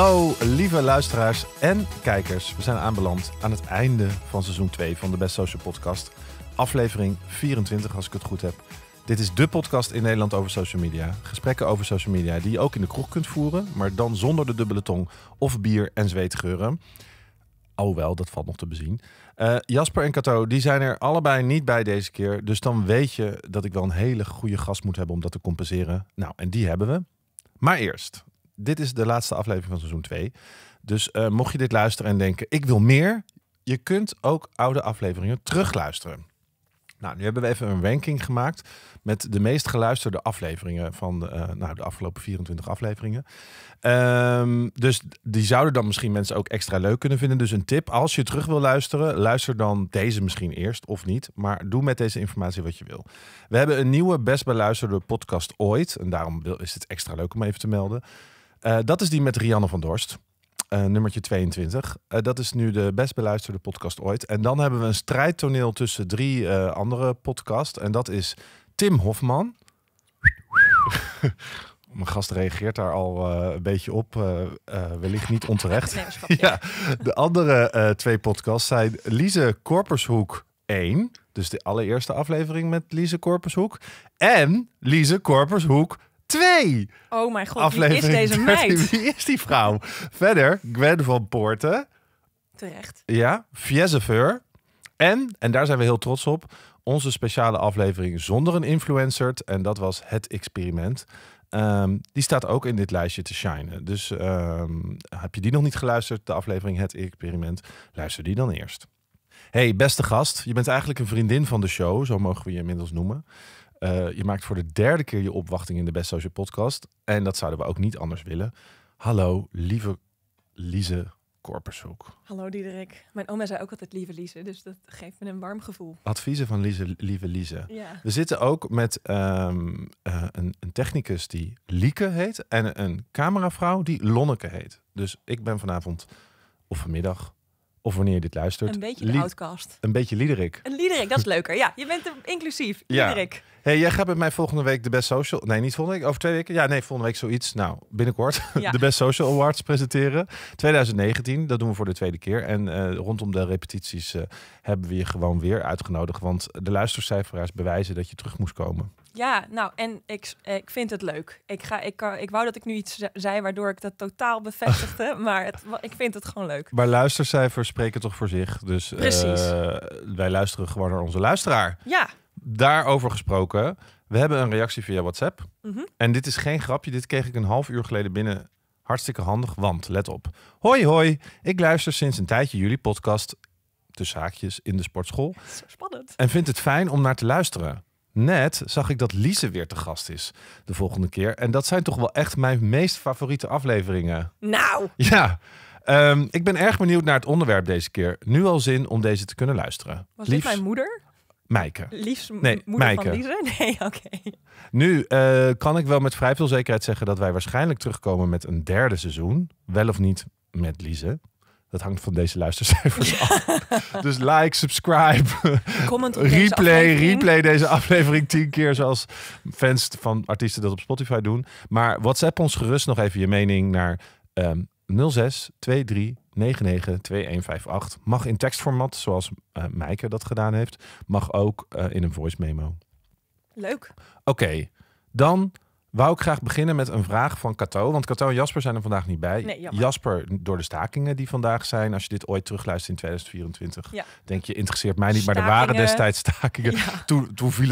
Hallo lieve luisteraars en kijkers. We zijn aanbeland aan het einde van seizoen 2 van de Best Social Podcast. Aflevering 24 als ik het goed heb. Dit is de podcast in Nederland over social media. Gesprekken over social media die je ook in de kroeg kunt voeren, maar dan zonder de dubbele tong of bier en zweetgeuren. wel, dat valt nog te bezien. Eh, Jasper en Cato, die zijn er allebei niet bij deze keer. Dus dan weet je dat ik wel een hele goede gast moet hebben om dat te compenseren. Nou, en die hebben we. Maar eerst, dit is de laatste aflevering van seizoen 2. Dus eh, mocht je dit luisteren en denken, ik wil meer, je kunt ook oude afleveringen terugluisteren. Nou, nu hebben we even een ranking gemaakt met de meest geluisterde afleveringen van de, eh, nou, de afgelopen 24 afleveringen. Ehm, dus die zouden dan misschien mensen ook extra leuk kunnen vinden. Dus een tip, als je terug wil luisteren, luister dan deze misschien eerst of niet. Maar doe met deze informatie wat je wil. We hebben een nieuwe best beluisterde podcast ooit. En daarom is het extra leuk om even te melden. Eh, dat is die met Rianne van Dorst. Eh, nummertje 22. Eh, dat is nu de best beluisterde podcast ooit. En dan hebben we een strijdtoneel tussen drie andere podcasts. En dat is Tim Hofman. Mijn gast reageert daar al een beetje op. Uh, uh, wellicht niet onterecht. ja. De andere twee podcasts zijn Lize Korpershoek 1. Dus de allereerste aflevering met Lize Korpershoek. En Lize Korpershoek 2. Oh mijn god, Aflevering wie is deze 13. meid? Wie is die vrouw? Verder, Gwen van Poorten. Terecht. Ja, Fieseveur. En, en daar zijn we heel trots op, onze speciale aflevering zonder een influencer. En dat was Het Experiment. Ehm, die staat ook in dit lijstje te shinen. Dus ehm, heb je die nog niet geluisterd, de aflevering Het Experiment, luister die dan eerst. Hey, beste gast, je bent eigenlijk een vriendin van de show, zo mogen we je inmiddels noemen. Eh, je maakt voor de derde keer je opwachting in de Best Social Podcast. En dat zouden we ook niet anders willen. Hallo, lieve Lize Korpershoek. Hallo Diederik. Mijn oma zei ook altijd lieve Lize, dus dat geeft me een warm gevoel. Adviezen van Lize, lieve Lize. Ja. We zitten ook met ehm, eh, een, een, technicus die Lieke heet en een cameravrouw die Lonneke heet. Dus ik ben vanavond of vanmiddag of wanneer je dit luistert. Een beetje de outcast. Een beetje liederik. Een liederik, dat is leuker. Ja, je bent inclusief. Liederik. Hey, jij gaat met mij volgende week de Best Social... Nee, niet volgende week, over twee weken. Ja, nee, volgende week zoiets. Nou, binnenkort de Best Social Awards presenteren. 2019, dat doen we voor de tweede keer. En eh, rondom de repetities eh, hebben we je gewoon weer uitgenodigd. Want de luistercijferaars bewijzen dat je terug moest komen. Ja, nou, en ik, ik vind het leuk. Ik, ga, ik, eh, ik wou dat ik nu iets zei waardoor ik dat totaal bevestigde, maar het, ik vind het gewoon leuk. Maar luistercijfers spreken toch voor zich. Dus eh, wij luisteren gewoon naar onze luisteraar. Ja. Daarover gesproken, we hebben een reactie via WhatsApp. Mhm. En dit is geen grapje, dit kreeg ik een half uur geleden binnen. Hartstikke handig, want let op. Hoi, hoi. Ik luister sinds een tijdje jullie podcast, de zaakjes, in de sportschool. Spannend. En vind het fijn om naar te luisteren net zag ik dat Lise weer te gast is de volgende keer. En dat zijn toch wel echt mijn meest favoriete afleveringen. Nou! Ja. Ehm, ik ben erg benieuwd naar het onderwerp deze keer. Nu al zin om deze te kunnen luisteren. Was Liefst... dit mijn moeder? Mijke. Liefst moeder van Lise? Nee, oké. Nu eh, kan ik wel met vrij veel zekerheid zeggen dat wij waarschijnlijk terugkomen met een derde seizoen. Wel of niet met Lise. Dat hangt van deze luistercijfers af. Dus like, subscribe, Comment replay, deze replay deze aflevering tien keer zoals fans van artiesten dat op Spotify doen. Maar WhatsApp ons gerust nog even je mening naar um, 06 23 99 2158. Mag in tekstformat, zoals uh, eh, Mijke dat gedaan heeft. Mag ook eh, in een voice memo. Leuk. Oké, dan Wou ik graag beginnen met een vraag van Cato. Want Cato en Jasper zijn er vandaag niet bij. Jasper, door de stakingen die vandaag zijn. Als je dit ooit terugluistert in 2024. Denk je, interesseert mij niet. Maar er waren destijds stakingen. Toen, toen viel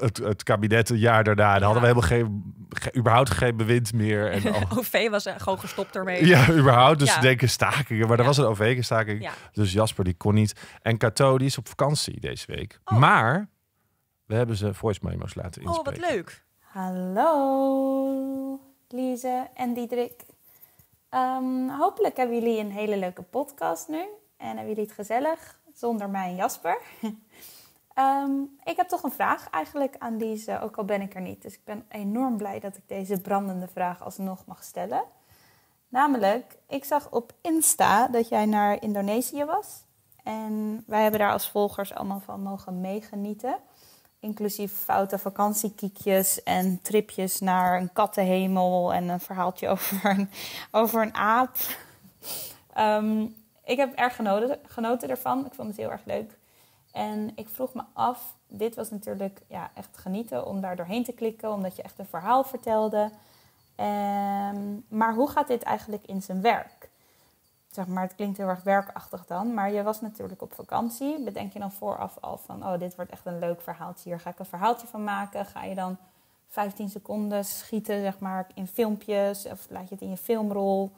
het, het, kabinet een jaar daarna. Dan hadden we helemaal geen, überhaupt geen bewind meer. En OV was eh, gewoon gestopt ermee. Ja, überhaupt. Dus denken stakingen. Maar er was een OV-staking. Dus Jasper, die kon niet. En Cato, die is op vakantie deze week. Oh. Maar we hebben ze voice memo's laten inspreken. Oh, wat leuk. Hallo, Lise en Diederik. Ehm, hopelijk hebben jullie een hele leuke podcast nu en hebben jullie het gezellig zonder mij en Jasper. Ehm, ik heb toch een vraag eigenlijk aan Lise, ook al ben ik er niet. Dus ik ben enorm blij dat ik deze brandende vraag alsnog mag stellen. Namelijk, ik zag op Insta dat jij naar Indonesië was. En wij hebben daar als volgers allemaal van mogen meegenieten. Inclusief foute vakantiekiekjes en tripjes naar een kattenhemel en een verhaaltje over een, over een aap. Ehm, ik heb erg genoten, genoten ervan. Ik vond het heel erg leuk. En ik vroeg me af, dit was natuurlijk ja, echt genieten om daar doorheen te klikken, omdat je echt een verhaal vertelde. Ehm, maar hoe gaat dit eigenlijk in zijn werk? zeg maar, het klinkt heel erg werkachtig dan, maar je was natuurlijk op vakantie. Bedenk je dan vooraf al van, oh, dit wordt echt een leuk verhaaltje, hier ga ik een verhaaltje van maken. Ga je dan 15 seconden schieten, zeg maar, in filmpjes of laat je het in je filmrol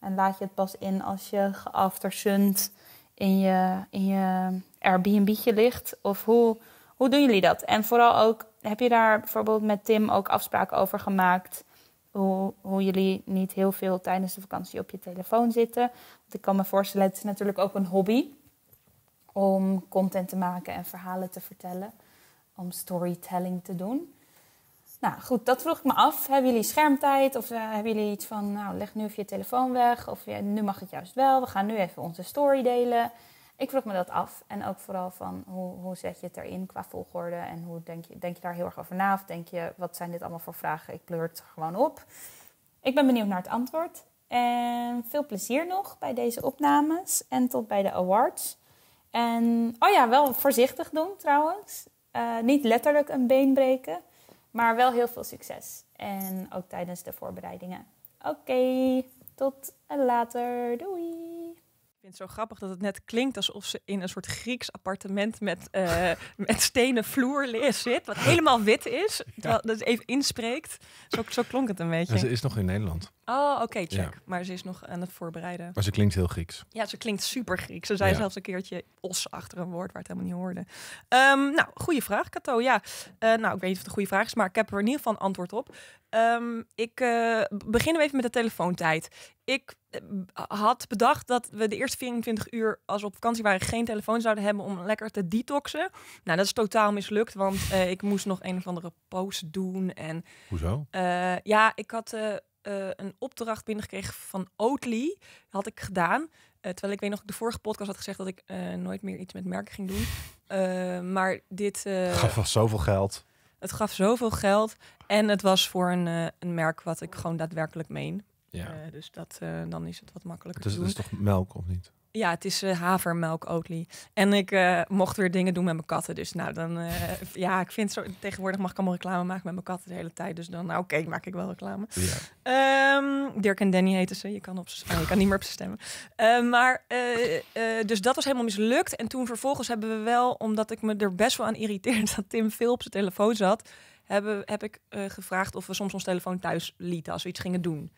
en laat je het pas in als je geaftersund in je, in je Airbnb'tje ligt? Of hoe, hoe doen jullie dat? En vooral ook, heb je daar bijvoorbeeld met Tim ook afspraken over gemaakt? hoe, jullie niet heel veel tijdens de vakantie op je telefoon zitten. Want ik kan me voorstellen, het is natuurlijk ook een hobby om content te maken en verhalen te vertellen. Om storytelling te doen. Nou goed, dat vroeg ik me af. Hebben jullie schermtijd? Of eh, hebben jullie iets van, nou leg nu even je telefoon weg. Of ja, nu mag het juist wel. We gaan nu even onze story delen. Ik vroeg me dat af. En ook vooral van hoe, hoe zet je het erin qua volgorde? En hoe denk je, denk je daar heel erg over na? Of denk je, wat zijn dit allemaal voor vragen? Ik pleur het gewoon op. Ik ben benieuwd naar het antwoord. En veel plezier nog bij deze opnames. En tot bij de awards. En, oh ja, wel voorzichtig doen trouwens. Eh, niet letterlijk een been breken. Maar wel heel veel succes. En ook tijdens de voorbereidingen. Oké, okay, tot later. Doei! Ik vind het zo grappig dat het net klinkt alsof ze in een soort Grieks appartement met, eh, met stenen vloer zit, wat helemaal wit is. Dat, dat even inspreekt. Zo, zo klonk het een beetje. Ja, ze is nog in Nederland. Oh, oké, check. Maar ze is nog aan het voorbereiden. Maar ze klinkt heel Grieks. Ja, ze klinkt super Grieks. Ze zei zelfs een keertje os achter een woord waar het helemaal niet hoorde. Ehm, nou, goede vraag, Kato. Ja, eh, nou, ik weet niet of het een goede vraag is, maar ik heb er in ieder geval een antwoord op. Ehm, ik uh, eh, begin even met de telefoontijd. Ik eh, had bedacht dat we de eerste 24 uur, als we op vakantie waren, geen telefoon zouden hebben om lekker te detoxen. Nou, dat is totaal mislukt, want ik moest nog een of andere post doen. En, Hoezo? ja, ik had eh, een opdracht binnengekregen van Oatly. had ik gedaan. Eh, terwijl ik weet nog, de vorige podcast had gezegd dat ik eh, nooit meer iets met merken ging doen. maar dit... Het gaf zoveel geld. Het gaf zoveel geld. En het was voor een, een merk wat ik gewoon daadwerkelijk meen. Ja. dus dat, dan is het wat makkelijker Het is, het is toch melk of niet? Ja, het is uh, havermelk Oatly. En ik eh, mocht weer dingen doen met mijn katten. Dus nou, dan... Eh, ja, ik vind zo... Tegenwoordig mag ik allemaal reclame maken met mijn katten de hele tijd. Dus dan, nou oké, maak ik wel reclame. Ehm, Dirk en Danny heten ze. Je kan, op, je kan niet meer op ze stemmen. Ehm, maar, dus dat was helemaal mislukt. En toen vervolgens hebben we wel, omdat ik me er best wel aan irriteerde dat Tim veel op zijn telefoon zat, hebben, heb ik gevraagd of we soms ons telefoon thuis lieten als we iets gingen doen.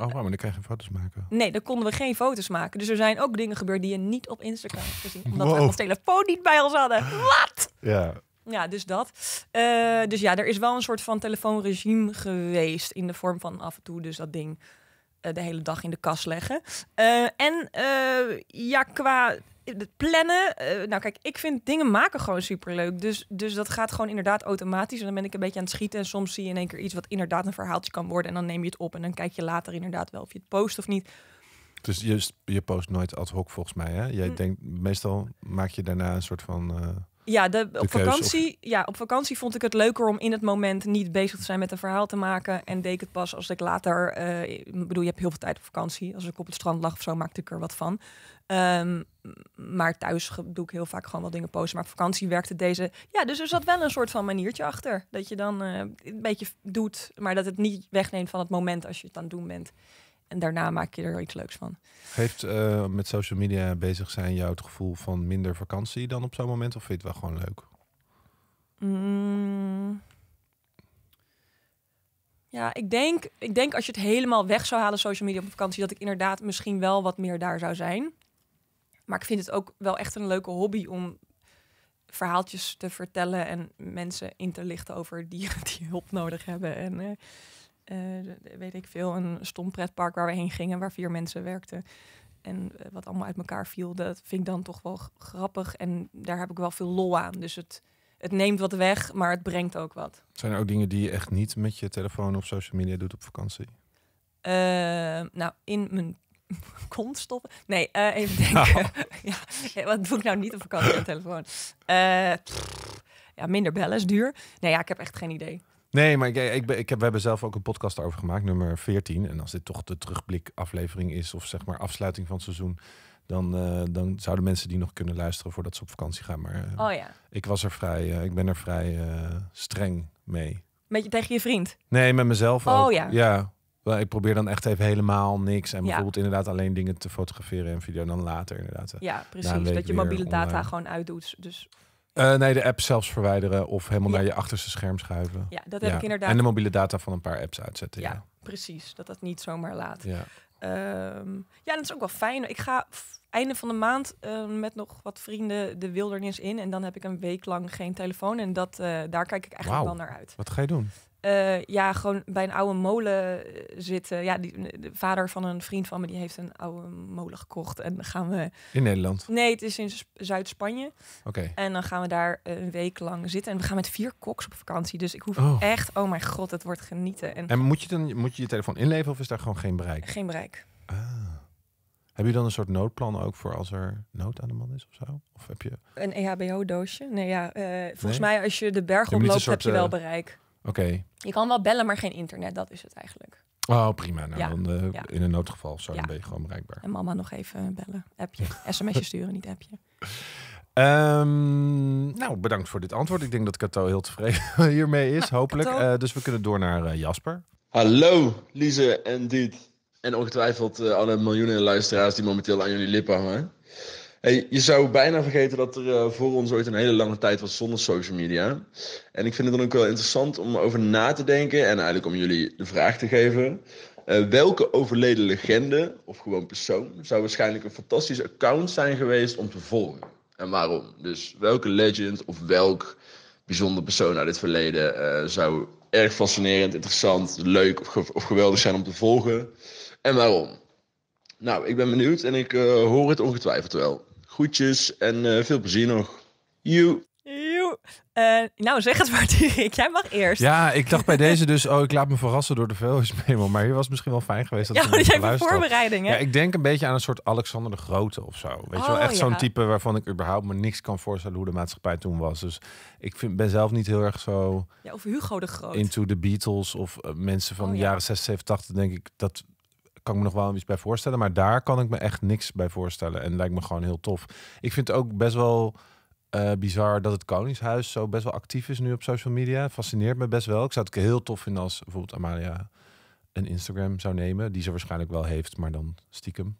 Oh, maar dan krijg je foto's maken. Nee, dan konden we geen foto's maken. Dus er zijn ook dingen gebeurd die je niet op Instagram hebt gezien. Omdat we ons telefoon niet bij ons hadden. Wat? Ja. Ja, dus dat. Eh, dus ja, er is wel een soort van telefoonregime geweest. In de vorm van af en toe dus dat ding eh, de hele dag in de kast leggen. Eh, en ja, qua het plannen. Eh, nou, kijk, ik vind dingen maken gewoon superleuk. Dus, dus dat gaat gewoon inderdaad automatisch. En dan ben ik een beetje aan het schieten. En soms zie je in één keer iets wat inderdaad een verhaaltje kan worden. En dan neem je het op. En dan kijk je later inderdaad wel of je het post of niet. Dus je, je post nooit ad hoc volgens mij. Hè? Jij hm. denkt meestal maak je daarna een soort van. Eh, ja, de, op, vakantie, ja, op vakantie vond ik het leuker om in het moment niet bezig te zijn met een verhaal te maken. En deed het pas als ik later. Eh, ik bedoel, je hebt heel veel tijd op vakantie. Als ik op het strand lag of zo, maakte ik er wat van. Ehm, maar thuis doe ik heel vaak gewoon wel dingen posten. Maar op vakantie werkte deze. Ja, dus er zat wel een soort van maniertje achter. Dat je dan eh, een beetje doet, maar dat het niet wegneemt van het moment als je het aan het doen bent. En daarna maak je er iets leuks van. Heeft eh, met social media bezig zijn jou het gevoel van minder vakantie dan op zo'n moment? Of vind je het wel gewoon leuk? Mm. Ja, ik denk, ik denk als je het helemaal weg zou halen, social media op vakantie, dat ik inderdaad misschien wel wat meer daar zou zijn. Maar ik vind het ook wel echt een leuke hobby om verhaaltjes te vertellen en mensen in te lichten over dieren die hulp nodig hebben. En eh, eh, weet ik veel, een stom pretpark waar we heen gingen, waar vier mensen werkten. En eh, wat allemaal uit elkaar viel, dat vind ik dan toch wel grappig. En daar heb ik wel veel lol aan. Dus het, het neemt wat weg, maar het brengt ook wat. Zijn er ook dingen die je echt niet met je telefoon of social media doet op vakantie? Eh, nou, in mijn kont stoppen. Nee, even denken. Nou. ja, wat doe ik nou niet op vakantie met telefoon? ja, minder bellen is duur. Nee, ja, ik heb echt geen idee. Nee, maar ik, ik, heb, we hebben zelf ook een podcast over gemaakt, nummer 14. En als dit toch de terugblikaflevering is, of zeg maar afsluiting van het seizoen, dan, eh, dan zouden mensen die nog kunnen luisteren voordat ze op vakantie gaan. Maar eh, oh, ja. ik was er vrij, eh, ik ben er vrij streng mee. Met je, tegen je vriend? Nee, met mezelf oh, ook. Ja. ja. Ik probeer dan echt even helemaal niks. En bijvoorbeeld inderdaad alleen dingen te fotograferen en video. dan later inderdaad. Ja, precies. Dat je mobiele data gewoon uitdoet. Dus eh, nee, de app zelfs verwijderen of helemaal naar je achterste scherm schuiven. Ja, dat heb ik inderdaad. En de mobiele data van een paar apps uitzetten. Ja, precies. Dat dat niet zomaar laat. Ja. Ehm, ja, dat is ook wel fijn. Ik ga einde van de maand ehm, met nog wat vrienden de wildernis in. En dan heb ik een week lang geen telefoon. En dat, eh, daar kijk ik eigenlijk wel naar uit. Wat ga je doen? Eh, ja, gewoon bij een oude molen eh, zitten. Ja, die, de vader van een vriend van me die heeft een oude molen gekocht. En dan gaan we. In Nederland? Nee, het is in Zuid-Spanje. Oké. En dan gaan we daar een week lang zitten. En we gaan met vier koks op vakantie. Dus ik hoef oh. echt, oh mijn god, het wordt genieten. En, moet, je dan, moet je je telefoon inleveren of is daar gewoon geen bereik? Geen bereik. Ah. Heb je dan een soort noodplan ook voor als er nood aan de man is of zo? Of heb je... Een EHBO-doosje? Nee, ja. Eh, volgens mij als je de berg omloopt heb je wel bereik. Oké. Je kan wel bellen, maar geen internet, dat is het eigenlijk. Oh, prima. Nou, dan, eh, In een noodgeval zou ja. ben je gewoon bereikbaar. En mama nog even bellen, appje, sms'je sturen, niet appje. Um, nou, bedankt voor dit antwoord. Ik denk dat Kato heel tevreden hiermee is, nou, hopelijk. Eh, dus we kunnen door naar eh, Jasper. Hallo, Lise en Diet. En ongetwijfeld alle miljoenen luisteraars die momenteel aan jullie lippen hangen je zou bijna vergeten dat er eh, voor ons ooit een hele lange tijd was zonder social media. En ik vind het dan ook wel interessant om over na te denken en eigenlijk om jullie de vraag te geven. Eh, welke overleden legende of gewoon persoon zou waarschijnlijk een fantastisch account zijn geweest om te volgen? En waarom? Dus welke legend of welk bijzonder persoon uit het verleden eh, zou erg fascinerend, interessant, leuk of, of geweldig zijn om te volgen? En waarom? Nou, ik ben benieuwd en ik eh, hoor het ongetwijfeld wel. Groetjes en eh, veel plezier nog. You. Uh, eh, nou, zeg het maar, Dirk. Jij mag eerst. Ja, ik dacht bij deze dus, oh, ik laat me verrassen door de voice memo. Maar hier was misschien wel fijn geweest. Dat ja, dat jij voorbereiding, hè? Ja, ik denk een beetje aan een soort Alexander de Grote of zo. Weet je wel, oh, echt zo'n type waarvan ik überhaupt me niks kan voorstellen hoe de maatschappij toen was. Dus ik vind, ben zelf niet heel erg zo... Ja, of Hugo de Groot. Into the Beatles of mensen van oh, de jaren ja. 60, 70, denk ik. Dat, kan ik me nog wel iets bij voorstellen. Maar daar kan ik me echt niks bij voorstellen. En lijkt me gewoon heel tof. Ik vind het ook best wel eh, bizar dat het Koningshuis zo best wel actief is nu op social media. Fascineert me best wel. Ik zou het heel tof vinden als bijvoorbeeld Amalia een Instagram zou nemen. Die ze waarschijnlijk wel heeft, maar dan stiekem.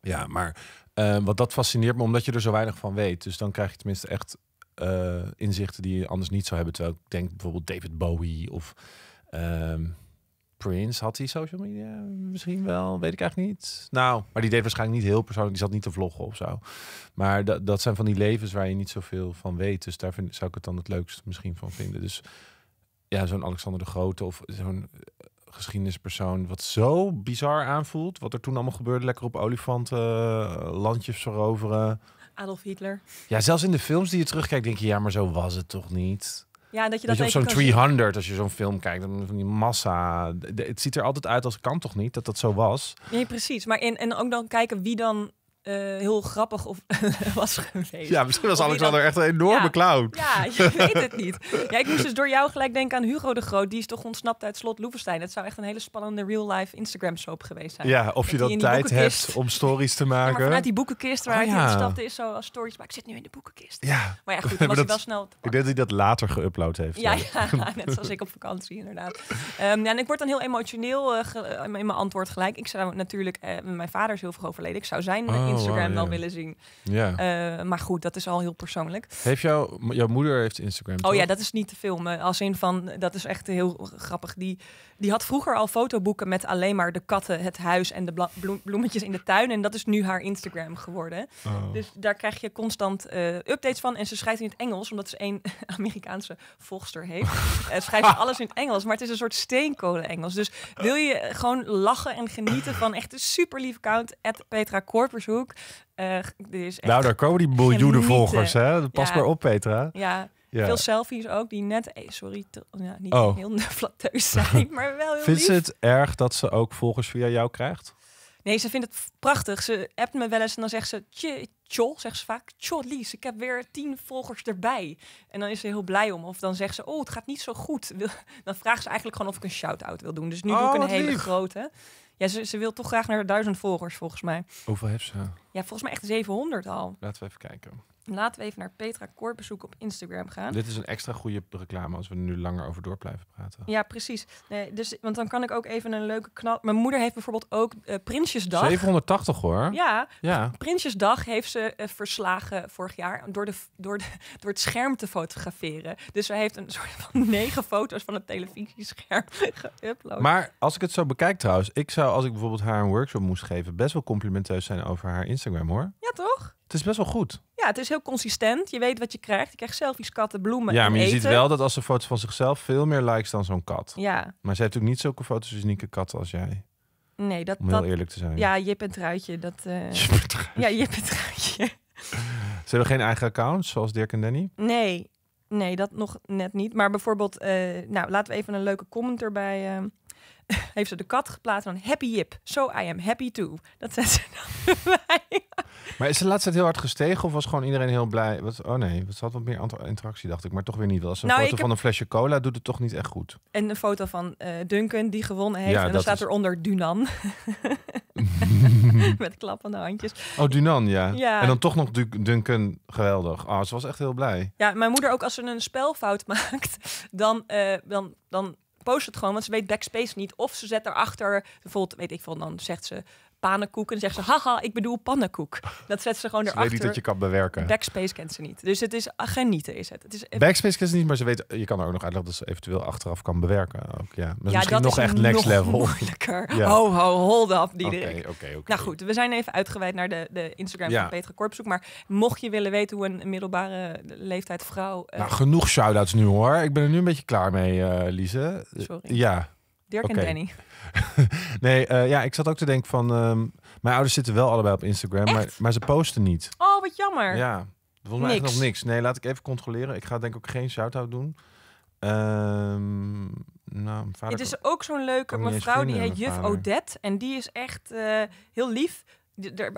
Ja, maar eh, wat dat fascineert me, omdat je er zo weinig van weet. Dus dan krijg je tenminste echt eh, inzichten die je anders niet zou hebben. Terwijl ik denk bijvoorbeeld David Bowie of... Ehm, Prince had hij social media misschien wel, weet ik eigenlijk niet. Nou, maar die deed waarschijnlijk niet heel persoonlijk. Die zat niet te vloggen of zo. Maar dat, dat zijn van die levens waar je niet zoveel van weet. Dus daar vind, zou ik het dan het leukst misschien van vinden. Dus ja, zo'n Alexander de Grote of zo'n eh, geschiedenispersoon wat zo bizar aanvoelt. Wat er toen allemaal gebeurde, lekker op olifanten, eh, landjes veroveren. Adolf Hitler. Ja, zelfs in de films die je terugkijkt denk je, ja, maar zo was het toch niet? Ja, dat je dat, op zo'n 300, als je zo'n film kijkt, dan van die massa. Het ziet er altijd uit als kan toch niet dat dat zo was. Nee, precies. Maar in, en ook dan kijken wie dan eh, heel grappig of, was geweest. Ja, misschien was Alexander echt een enorme ja, clown. Ja, je weet het niet. Ja, ik moest dus door jou gelijk denken aan Hugo de Groot. Die is toch ontsnapt uit slot Loevestein. Het zou echt een hele spannende real-life Instagram-soap geweest zijn. Ja, of je dat, tijd hebt om stories te maken. Ja, die boekenkist waar oh, hij ja. is, zo als stories. Maar ik zit nu in de boekenkist. Ja. Maar ja, goed, was dat, wel snel... Ik denk dat hij dat later geüpload heeft. Ja, ja, net zoals ik op vakantie, inderdaad. Ehm, en ik word dan heel emotioneel eh, eh, in mijn antwoord gelijk. Ik zou natuurlijk... mijn vader is heel veel overleden. Ik zou zijn... Oh, Instagram wow, ja. wel willen zien. Eh, maar goed, dat is al heel persoonlijk. Heeft jouw jouw moeder heeft Instagram? Oh ja, dat is niet te filmen. Als in van, dat is echt heel grappig. Die die had vroeger al fotoboeken met alleen maar de katten, het huis en de bloemetjes in de tuin. En dat is nu haar Instagram geworden. Oh. Dus daar krijg je constant eh, updates van. En ze schrijft in het Engels, omdat ze één Amerikaanse volgster heeft. uh, schrijft alles in het Engels, maar het is een soort steenkolen-Engels. Dus wil je gewoon lachen en genieten van echt een super lief account, Petra Korpershoek. Eh, nou, daar komen die miljoenen volgers, hè? Pas maar op, Petra. Ja, ja. Veel selfies ook die net, e- sorry, ja, niet oh. heel flatteus zijn, maar wel heel Vindt ze het erg dat ze ook volgers via jou krijgt? Nee, ze vindt het prachtig. Ze appt me wel eens en dan zegt ze, tje, zegt ze vaak, tjol Lies, ik heb weer tien volgers erbij. En dan is ze heel blij om. Of dan zegt ze, oh, het gaat niet zo goed. Dan vraagt ze eigenlijk gewoon of ik een shout-out wil doen. Dus nu oh, doe ik een hele grote. Ja, ze, ze wil toch graag naar duizend volgers, volgens mij. Hoeveel heeft ze? Ja, volgens mij echt 700 al. Laten we even kijken. Laten we even naar Petra Koorbezoek op Instagram gaan. Dit is een extra goede reclame als we er nu langer over door blijven praten. Ja, precies. Nee, dus, want dan kan ik ook even een leuke knal... Mijn moeder heeft bijvoorbeeld ook eh, Prinsjesdag. 780 hoor. Ja, ja. Prinsjesdag heeft ze eh, verslagen vorig jaar door, de, door, de, door het scherm te fotograferen. Dus ze heeft een soort van negen foto's van het televisiescherm geüpload. Maar als ik het zo bekijk trouwens, ik zou als ik bijvoorbeeld haar een workshop moest geven... best wel complimenteus zijn over haar Instagram hoor. Ja, toch? Het is best wel goed. Ja, het is heel consistent. Je weet wat je krijgt. Je krijgt selfies, katten, bloemen. Ja, maar je ziet wel dat als een foto van zichzelf veel meer likes dan zo'n kat. Ja. Maar ze heeft ook niet zulke foto's van unieke katten als jij. Nee, dat. Om heel dat, eerlijk te zijn. Ja, Jip en Truitje. Dat, uh... truitje. Ja, Jip en Truitje. ze hebben geen eigen account zoals Dirk en Danny? Nee, nee, dat nog net niet. Maar bijvoorbeeld, eh, nou, laten we even een leuke comment erbij. Ehm, heeft ze de kat geplaatst van Happy yip So I am happy too. Dat zei ze dan Maar is de laatste tijd heel hard gestegen of was gewoon iedereen heel blij? Was, oh nee, ze had wat meer interactie, dacht ik. Maar toch weer niet wel. Als een nou, foto van een flesje cola doet het toch niet echt goed. En een foto van eh, Duncan die gewonnen heeft. en dan staat eronder Dunan. Met klappende handjes. Oh, Dunan, ja. En dan toch nog Duncan. Geweldig. Ah, ze was echt heel blij. Ja, mijn moeder ook als ze een spelfout maakt, dan, eh, dan, dan post het gewoon, want ze weet backspace niet. Of ze zet erachter, bijvoorbeeld, weet ik veel, dan zegt ze pannenkoek. En dan zegt ze, haha, ik bedoel pannenkoek. Dat zet ze gewoon ze erachter. weet niet dat je kan bewerken. Backspace kent ze niet. Dus het is ah, genieten is het. het, is, Backspace kent ze niet, maar ze weet, je kan er ook nog uit dat ze eventueel achteraf kan bewerken. Ook, ja. Maar misschien nog echt next level. moeilijker. Ja. Ho, ho, hold up, die Oké, okay, Nou goed, we zijn even uitgeweid naar de, de Instagram ja. van Petra Korpzoek. Maar mocht je willen weten hoe een middelbare leeftijd vrouw... Eh, nou, genoeg shout-outs nu hoor. Ik ben er nu een beetje klaar mee, uh, Lise. Sorry. Ja. Dirk en Danny. Nee, eh, ja, ik zat ook te denken van... Ehm, mijn ouders zitten wel allebei op Instagram, maar, maar ze posten niet. Oh, wat jammer. Ja, volgens mij nog niks. Nee, laat ik even controleren. Ik ga denk ik ook geen shout-out doen. Um, nou, Het is ook zo'n leuke mevrouw, die heet Juf Odette. En die is echt eh, heel lief.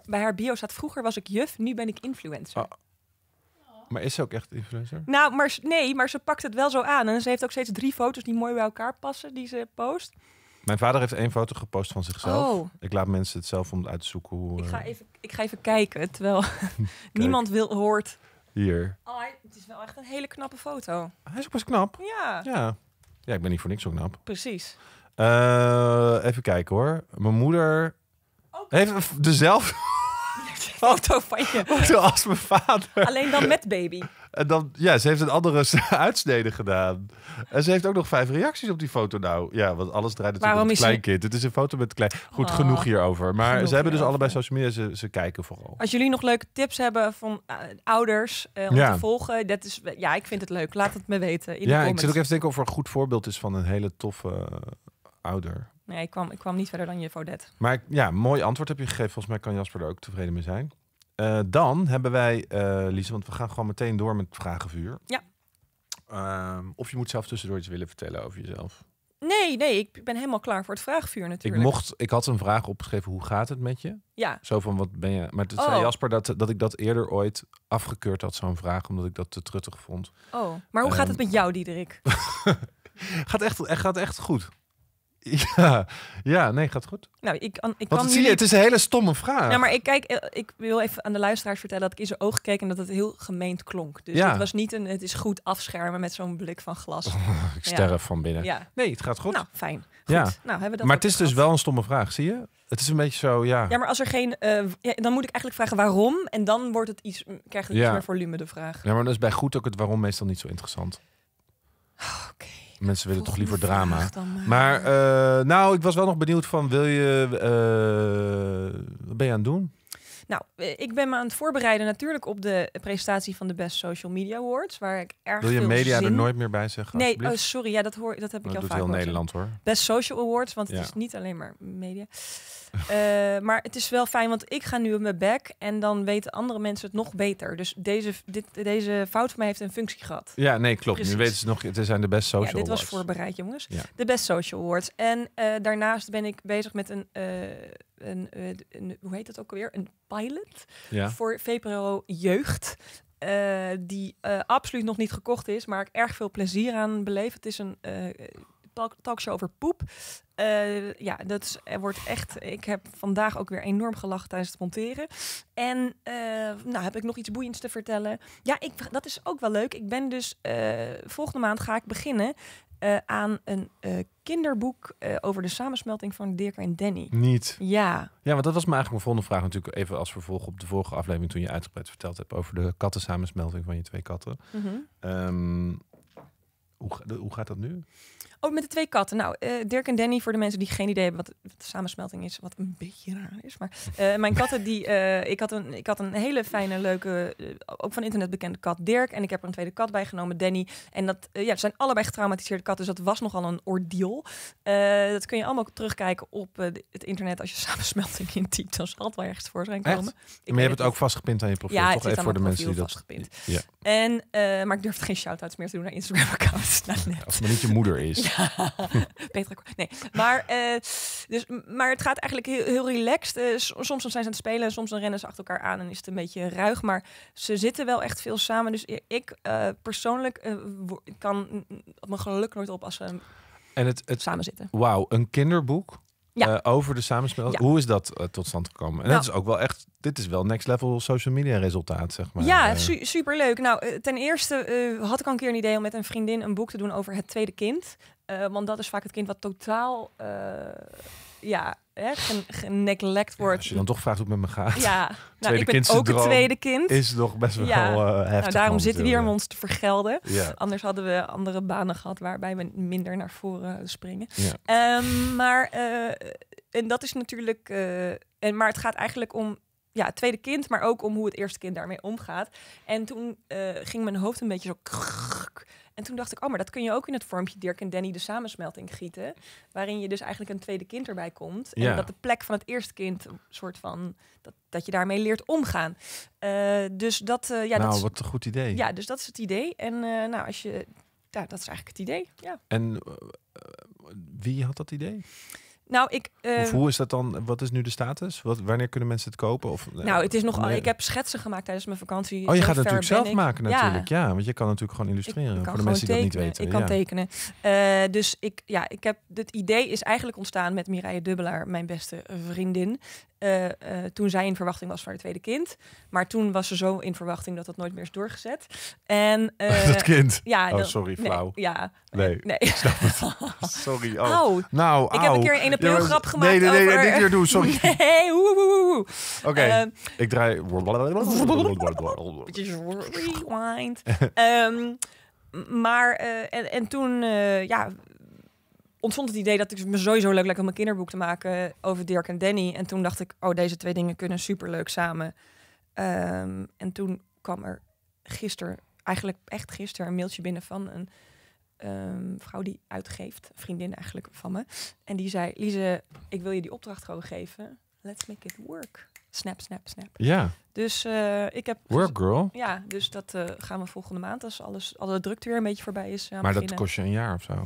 bij haar bio staat vroeger was ik juf, nu ben ik influencer. Oh. Maar is ze ook echt influencer? Nou, maar nee, maar ze pakt het wel zo aan. En ze heeft ook steeds drie foto's die mooi bij elkaar passen, die ze post. Mijn vader heeft één foto gepost van zichzelf. Oh. Ik laat mensen het zelf om uit te zoeken hoe. Ik ga eh, even, ik ga even kijken, terwijl niemand wil, hoort. Hier. Oh, het is wel echt een hele knappe foto. Hij is ook best knap. Ja. Ja, ja ik ben niet voor niks zo knap. Precies. Eh, even kijken hoor. Mijn moeder heeft dezelfde foto van je. als mijn vader. Alleen dan met baby. En dan, ja, ze heeft een andere uitsnede gedaan. En ze heeft ook nog vijf reacties op die foto. Nou, ja, want alles draait natuurlijk om het kleinkind. Het is een foto met klein... Goed, oh. genoeg hierover. Maar ze hebben dus allebei social media. Ze, kijken vooral. Als jullie nog leuke tips hebben van eh, ouders uh, om te volgen. Dat is, ja, ik vind het leuk. Laat het me weten in ja, ik zit ook even te denken of er een goed voorbeeld is van een hele toffe eh, ouder. Nee, ik kwam, ik kwam niet verder dan je Faudet. Maar ja, mooi antwoord heb je gegeven. Volgens mij kan Jasper er ook tevreden mee zijn. Eh, dan hebben wij, uh, want we gaan gewoon meteen door met vragenvuur. Ja. Ehm, of je moet zelf tussendoor iets willen vertellen over jezelf. Nee, nee, ik ben helemaal klaar voor het vragenvuur natuurlijk. Ik, mocht, ik had een vraag opgeschreven, hoe gaat het met je? Ja. Zo van, wat ben je? Maar toen zei oh. Jasper dat, dat ik dat eerder ooit afgekeurd had, zo'n vraag, omdat ik dat te truttig vond. Oh, maar hoe gaat het ehm. met jou, Diederik? gaat, echt, gaat echt goed. Ja, ja, nee, gaat goed. Nou, ik, ik kan zie je, het is een hele stomme vraag. Ja, nou, maar ik, kijk, eh, ik wil even aan de luisteraars vertellen dat ik in zijn ogen gekeken en dat het heel gemeend klonk. Dus het was niet een het is goed afschermen met zo'n blik van glas. ik sterf van binnen. Ja. Nee, het gaat goed. Nou, fijn. Goed. Ja. Nou, hebben we dat maar het is dus wel een stomme vraag, zie je? Het is een beetje zo, ja. Ja, maar als er geen... Eh, dan moet ik eigenlijk vragen waarom. En dan wordt het iets, mm, krijg je iets meer volume, de vraag. Ja, maar dat is bij goed ook het waarom meestal niet zo interessant. Oh, oké. Mensen willen toch liever drama. Eh. Maar, eh, nou, ik was wel nog benieuwd van, wil je, eh, wat ben je aan het doen? Nou, ik ben me aan het voorbereiden natuurlijk op de presentatie van de Best Social Media Awards, waar ik erg Wil je media er nooit meer bij zeggen? Nee, oh, sorry, ja, dat, hoor, dat heb ik al vaak. Dat heel Nederland hoor. Best Social Awards, want het is niet alleen maar media. Eh, maar het is wel fijn, want ik ga nu op mijn bek en dan weten andere mensen het nog beter. Dus deze, dit, deze fout van mij heeft een functie gehad. Ja, nee, klopt. Nu weten ze nog, het zijn de best social awards. dit was voorbereid, jongens. De best social awards. En eh, daarnaast ben ik bezig met een, uh, een, hoe heet dat ook alweer? Een pilot voor VPRO Jeugd. die absoluut nog niet gekocht is, maar ik erg veel plezier aan beleef. Het is een talkshow over poep. Eh, ja, dat is, er wordt echt. Ik heb vandaag ook weer enorm gelachen tijdens het monteren. En eh, nou heb ik nog iets boeiends te vertellen. Ja, ik, dat is ook wel leuk. Ik ben dus eh, volgende maand ga ik beginnen aan een kinderboek over de samensmelting van Dirk en Danny. Niet. Ja. Ja, want dat was me eigenlijk mijn volgende vraag natuurlijk even als vervolg op de vorige aflevering toen je uitgebreid verteld hebt over de katten samensmelting van je twee katten. Mhm. Ehm, hoe gaat dat nu? Oh, met de twee katten. Nou, eh, Dirk en Danny, voor de mensen die geen idee hebben wat, wat samensmelting is, wat een beetje raar is. Maar eh, mijn katten, die, eh, ik, had een, ik had een hele fijne, leuke, ook van internet bekende kat, Dirk. En ik heb er een tweede kat bij genomen, Danny. En dat ja, zijn allebei getraumatiseerde katten, dus dat was nogal een ordeal. dat kun je allemaal terugkijken op het internet als je samensmelting intypt. Dan zal het wel ergens voor zijn komen. Ik maar je hebt het ook vastgepind aan je profiel, ja, toch? Even voor de mensen die dat... Ja. En, maar ik durf geen shout-outs meer te doen naar Instagram-accounts. Als het maar niet je moeder is. Ja, Nee, maar, eh, dus, maar het gaat eigenlijk heel, heel relaxed. Eh, soms zijn ze aan het spelen, soms dan rennen ze achter elkaar aan en is het een beetje ruig. Maar ze zitten wel echt veel samen. Dus ik eh, persoonlijk kan op mijn geluk nooit op als ze en het, het, samen zitten. Wauw, een kinderboek? Ja. over de samenspel. Hoe is dat tot stand gekomen? En dat nou. is ook wel echt, dit is wel next level social media resultaat, zeg maar. Ja, su superleuk. Nou, ten eerste had ik al een keer een idee om met een vriendin een boek te doen over het tweede kind. Eh, want dat is vaak het kind wat totaal uh, ja, hè, geneglect wordt. als je dan toch vraagt hoe het met me gaat. Ja, nou, tweede ik ben ook het tweede kind. Is toch best wel eh, nou, heftig. daarom zitten we hier om ons te vergelden. Anders hadden we andere banen gehad waarbij we minder naar voren springen. Um, maar en dat is natuurlijk. en, maar het gaat eigenlijk om ja, tweede kind, maar ook om hoe het eerste kind daarmee omgaat. En toen eh, ging mijn hoofd een beetje zo. En toen dacht ik, oh, maar dat kun je ook in het vormpje Dirk en Danny de samensmelting gieten. Waarin je dus eigenlijk een tweede kind erbij komt. En dat de plek van het eerste kind, soort van, dat, dat je daarmee leert omgaan. Eh, dus dat, uh, ja, nou, dat is, wat een goed idee. Ja, dus dat is het idee. En nou, als je, ja, dat is eigenlijk het idee. Ja. En wie had dat idee? Nou, ik, ehm, hoe is dat dan? Wat is nu de status? Wat, wanneer kunnen mensen het kopen? Of, eh, nou, het is nog. Ik heb schetsen gemaakt tijdens mijn vakantie. Oh, je gaat het natuurlijk zelf maken, natuurlijk. Ja. want je kan natuurlijk gewoon illustreren. voor de mensen die tekenen. dat niet weten. Ik kan tekenen. Eh, dus ik, ja, ik heb. Het idee is eigenlijk ontstaan met Mireille Dubbelaar, mijn beste vriendin. Eh, eh, toen zij in verwachting was van haar tweede kind. Maar toen was ze zo in verwachting dat dat nooit meer is doorgezet. En, eh, dat kind? Ja, oh, sorry, vrouw. Nee, ja. Nee, nee. Sorry. Oh. Nou, Ik heb een keer een 1 grap gemaakt Nee, nee, nee, over... niet meer doen, sorry. Oké, ehm, ik draai... Rewind. Ehm, maar, en, en toen, ja, ontstond het idee dat ik me sowieso leuk lijkt om een kinderboek te maken over Dirk en Danny. En toen dacht ik, oh, deze twee dingen kunnen superleuk samen. Ehm, en toen kwam er gisteren, eigenlijk echt gisteren, een mailtje binnen van een ehm, vrouw die uitgeeft, vriendin eigenlijk van me. En die zei, Lize, ik wil je die opdracht gewoon geven. Let's make it work. Snap, snap, snap. Ja. Dus eh, ik heb... Work, girl. Ja, dus dat eh, gaan we volgende maand, als alles, alle drukte weer een beetje voorbij is. maar dat kost je een jaar of zo?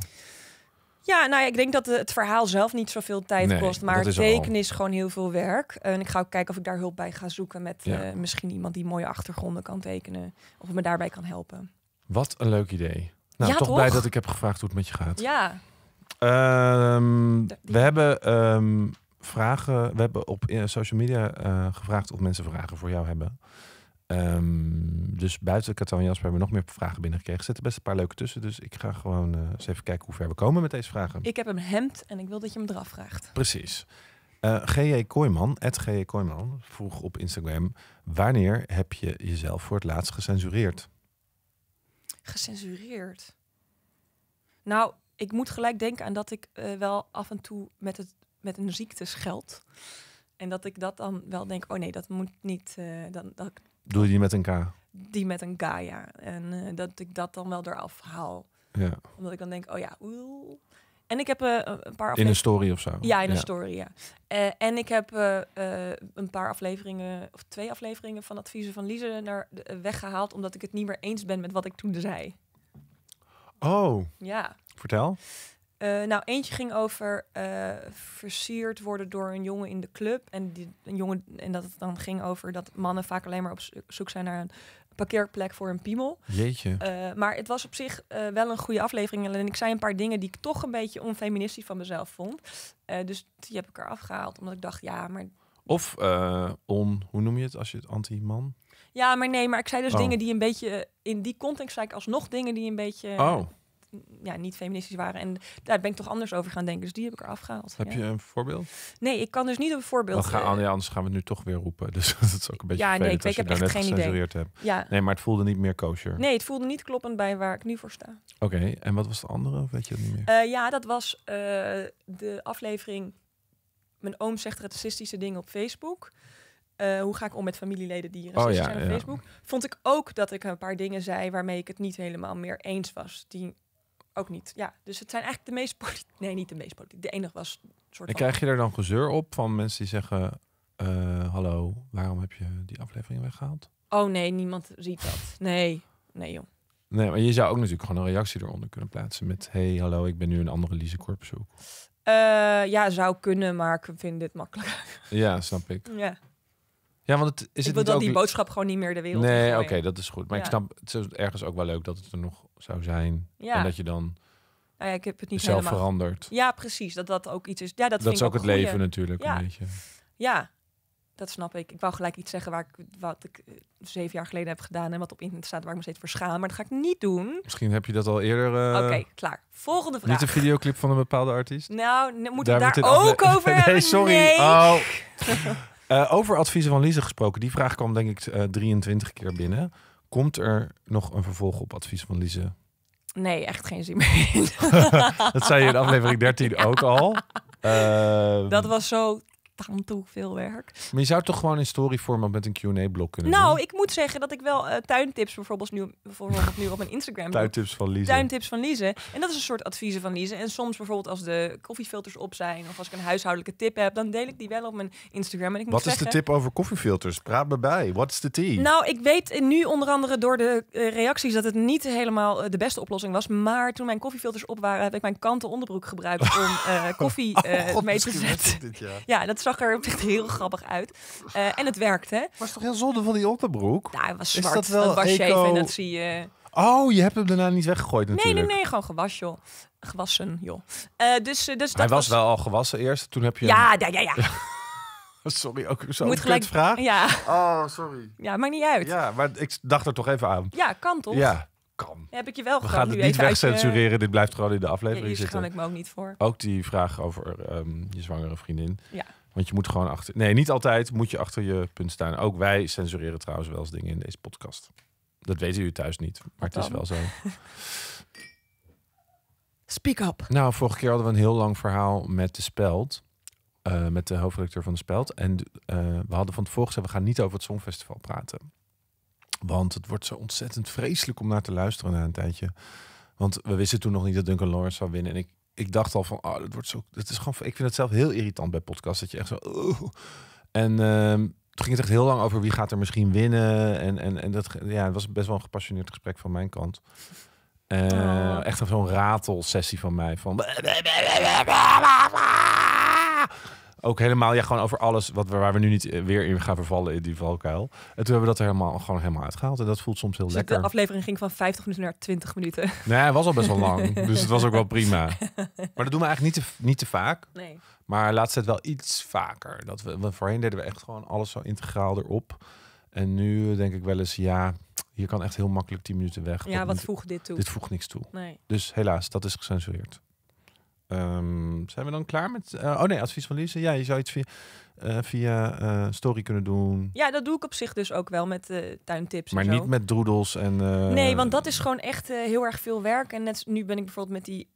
Ja, nou ja, ik denk dat het verhaal zelf niet zoveel tijd kost. Maar het tekenen is gewoon heel veel werk. En ik ga ook kijken of ik daar hulp bij ga zoeken met eh, misschien iemand die mooie achtergronden kan tekenen. Of me daarbij kan helpen. Wat een leuk idee. Nou, ja, toch, toch, blij dat ik heb gevraagd hoe het met je gaat. Ja. Ehm, we hebben ehm, vragen. We hebben op eh, social media eh, gevraagd of mensen vragen voor jou hebben. Ehm, dus buiten de en Jasper hebben we nog meer vragen binnengekregen. Er zitten best een paar leuke tussen. Dus ik ga gewoon eh, eens even kijken hoe ver we komen met deze vragen. Ik heb hem hemd en ik wil dat je hem eraf vraagt. Precies. Uh, eh, G.J. Kooijman, G.J. Kooijman, vroeg op Instagram... Wanneer heb je jezelf voor het laatst gecensureerd? Gecensureerd? Nou, ik moet gelijk denken aan dat ik eh, wel af en toe met, het, met een ziekte scheld. En dat ik dat dan wel denk, oh nee, dat moet niet. dan, dat, Doe je die met een K? Die met een K, ja. En eh, dat ik dat dan wel eraf haal. Ja. Omdat ik dan denk, oh ja, oeh. En ik heb eh, een paar In een story of zo? Ja, in een story, ja. Eh, en ik heb een paar afleveringen, of twee afleveringen van adviezen van Lize naar, weggehaald, omdat ik het niet meer eens ben met wat ik toen zei. Oh. Ja. Vertel. Eh, nou, eentje ging over eh, versierd worden door een jongen in de club. En, die, jongen, en dat het dan ging over dat mannen vaak alleen maar op zoek zijn naar een parkeerplek voor een piemel. Jeetje. Eh, maar het was op zich wel een goede aflevering. En ik zei een paar dingen die ik toch een beetje onfeministisch van mezelf vond. dus die heb ik eraf gehaald, omdat ik dacht, ja, maar... Of on, hoe noem je het als je het anti-man? Ja, maar nee, maar ik zei dus oh. dingen die een beetje... In die context zei ik alsnog dingen die een beetje... Oh ja, niet feministisch waren. En daar ben ik toch anders over gaan denken. Dus die heb ik eraf gehaald. Heb je een voorbeeld? Nee, ik kan dus niet een voorbeeld. Gaan, eh, oh, anders gaan we het nu toch weer roepen. Dus dat is ook een beetje. Ja, nee, ik, weet, ik heb echt geen Ja. Nee, maar het voelde niet meer kosher. Nee, het voelde niet kloppend bij waar ik nu voor sta. Oké, en wat was de andere? Of weet je het niet meer? Eh, ja, dat was eh, de aflevering. Mijn oom zegt racistische dingen op Facebook. hoe ga ik om met familieleden die oh racistisch oh, zijn op ja. Facebook? Vond ik ook dat ik een paar dingen zei waarmee ik het niet helemaal meer eens was. Die ook niet. Ja, dus het zijn eigenlijk de meest Nee, niet de meest politiek. De enige was een soort. En krijg je er dan gezeur op van mensen die zeggen: eh, Hallo, waarom heb je die aflevering weggehaald? Oh nee, niemand ziet dat. Nee, nee jong. Nee, maar je zou ook natuurlijk gewoon een reactie eronder kunnen plaatsen met: Hey, hallo, ik ben nu een andere Lise korps Uh, eh, ja, zou kunnen, maar ik vind dit makkelijker. Ja, snap ik. Ja. Ja, want het is ik wil het dan die boodschap gewoon niet meer de wereld Nee, oké, dat is goed. Maar ik snap, het ergens ook wel leuk dat het er nog zou zijn. Ja. En dat je dan nou ja, ik heb het niet zelf helemaal... Ja, precies. Dat dat ook iets is. Ja, dat, dat is ook, ook het leven natuurlijk ja. een beetje. Ja, dat snap ik. Ik wou gelijk iets zeggen waar ik, wat ik eh, zeven jaar geleden heb gedaan en wat op internet staat waar ik me steeds voor schaam. Maar dat ga ik niet doen. Misschien heb je dat al eerder. Eh, oké, klaar. Volgende vraag. Niet een videoclip van een bepaalde artiest? Nou, moet daar, daar ook over nee, hebben? Sorry. Oh. Eh, over adviezen van Lise gesproken. Die vraag kwam denk ik 23 eh, keer binnen. Komt er nog een vervolg op advies van Lise? Nee, echt geen zin meer. dat zei je in aflevering 13 ook al. Ehm, dat was zo aan toe veel werk. Maar je zou toch gewoon in storyformat met een Q&A-blok kunnen nou, doen? Nou, ik moet zeggen dat ik wel eh, tuintips bijvoorbeeld nu, bijvoorbeeld nu op mijn Instagram Tuintips van Lize. Tuintips van Lize. En dat is een soort adviezen van Lize. En soms bijvoorbeeld als de koffiefilters op zijn... of als ik een huishoudelijke tip heb, dan deel ik die wel op mijn Instagram. En ik moet Wat is de tip over koffiefilters? Praat me bij. Wat is de tea? Nou, ik weet nu onder andere door de eh, reacties... dat het niet helemaal eh, de beste oplossing was. Maar toen mijn koffiefilters op waren, heb ik mijn kanten onderbroek gebruikt... om koffie oh, mee te zetten. Dit, ja. ja, dat zag er echt heel grappig uit. Eh, en het werkte. Was toch heel zonde van die onderbroek? Nou, hij was zwart. Is dat wel was eco... dat zie je... Oh, je hebt hem daarna niet weggegooid natuurlijk. Nee, nee, nee, gewoon gewassen, joh. Gewassen, joh. Uh, dus, eh, dus dat hij was, wel al gewassen eerst, toen heb je... Ja, ja, ja, sorry, ook zo'n Moet gelijk... vraag. Ja. Oh, sorry. Ja, maakt niet uit. Ja, maar ik dacht er toch even aan. Ja, kan toch? Ja, kan. Heb ik je wel We gaan het niet wegcensureren, dit blijft gewoon in de aflevering ja, hier zitten. Hier ik me ook niet voor. Ook die vraag over ehm, je zwangere vriendin. Ja. Want je moet gewoon achter. Nee, niet altijd moet je achter je punt staan. Ook wij censureren trouwens wel eens dingen in deze podcast. Dat weten jullie thuis niet, maar het is wel zo. Speak up. Nou, vorige keer hadden we een heel lang verhaal met de Speld. Eh, met de hoofdredacteur van de Speld. En eh, we hadden van tevoren gezegd, we gaan niet over het Songfestival praten. Want het wordt zo ontzettend vreselijk om naar te luisteren na een tijdje. Want we wisten toen nog niet dat Duncan Lawrence zou winnen. En ik ik dacht al van, oh, dat wordt zo. Dat is gewoon, ik vind het zelf heel irritant bij podcasts. Dat je echt zo. Oh. En uh, toen ging het echt heel lang over wie gaat er misschien winnen. En, en, en dat ja, het was best wel een gepassioneerd gesprek van mijn kant. Uh, oh. Eh, echt zo'n ratelsessie van mij. Van. Ook helemaal, ja, gewoon over alles wat waar we nu niet eh, weer in gaan vervallen in die valkuil. En toen hebben we dat er helemaal, gewoon helemaal uitgehaald. En dat voelt soms heel dus lekker. De aflevering ging van 50 minuten naar 20 minuten. Nee, het was al best wel lang. dus het was ook wel prima. Maar dat doen we eigenlijk niet te, niet te vaak. Nee. Maar laatst het wel iets vaker. Dat we, voorheen deden we echt gewoon alles zo integraal erop. En nu denk ik wel eens, ja, hier kan echt heel makkelijk 10 minuten weg. Ja, wat, wat voegt dit toe? Dit voegt niks toe. Nee. Dus helaas, dat is gecensureerd. Ehm, zijn we dan klaar met... Eh, oh nee, advies van Lise. Ja, je zou iets via, eh, via eh, story kunnen doen. Ja, dat doe ik op zich dus ook wel met tuintips Maar niet met droedels en... Nee, want dat is gewoon echt heel erg veel werk. En net nu ben ik bijvoorbeeld met die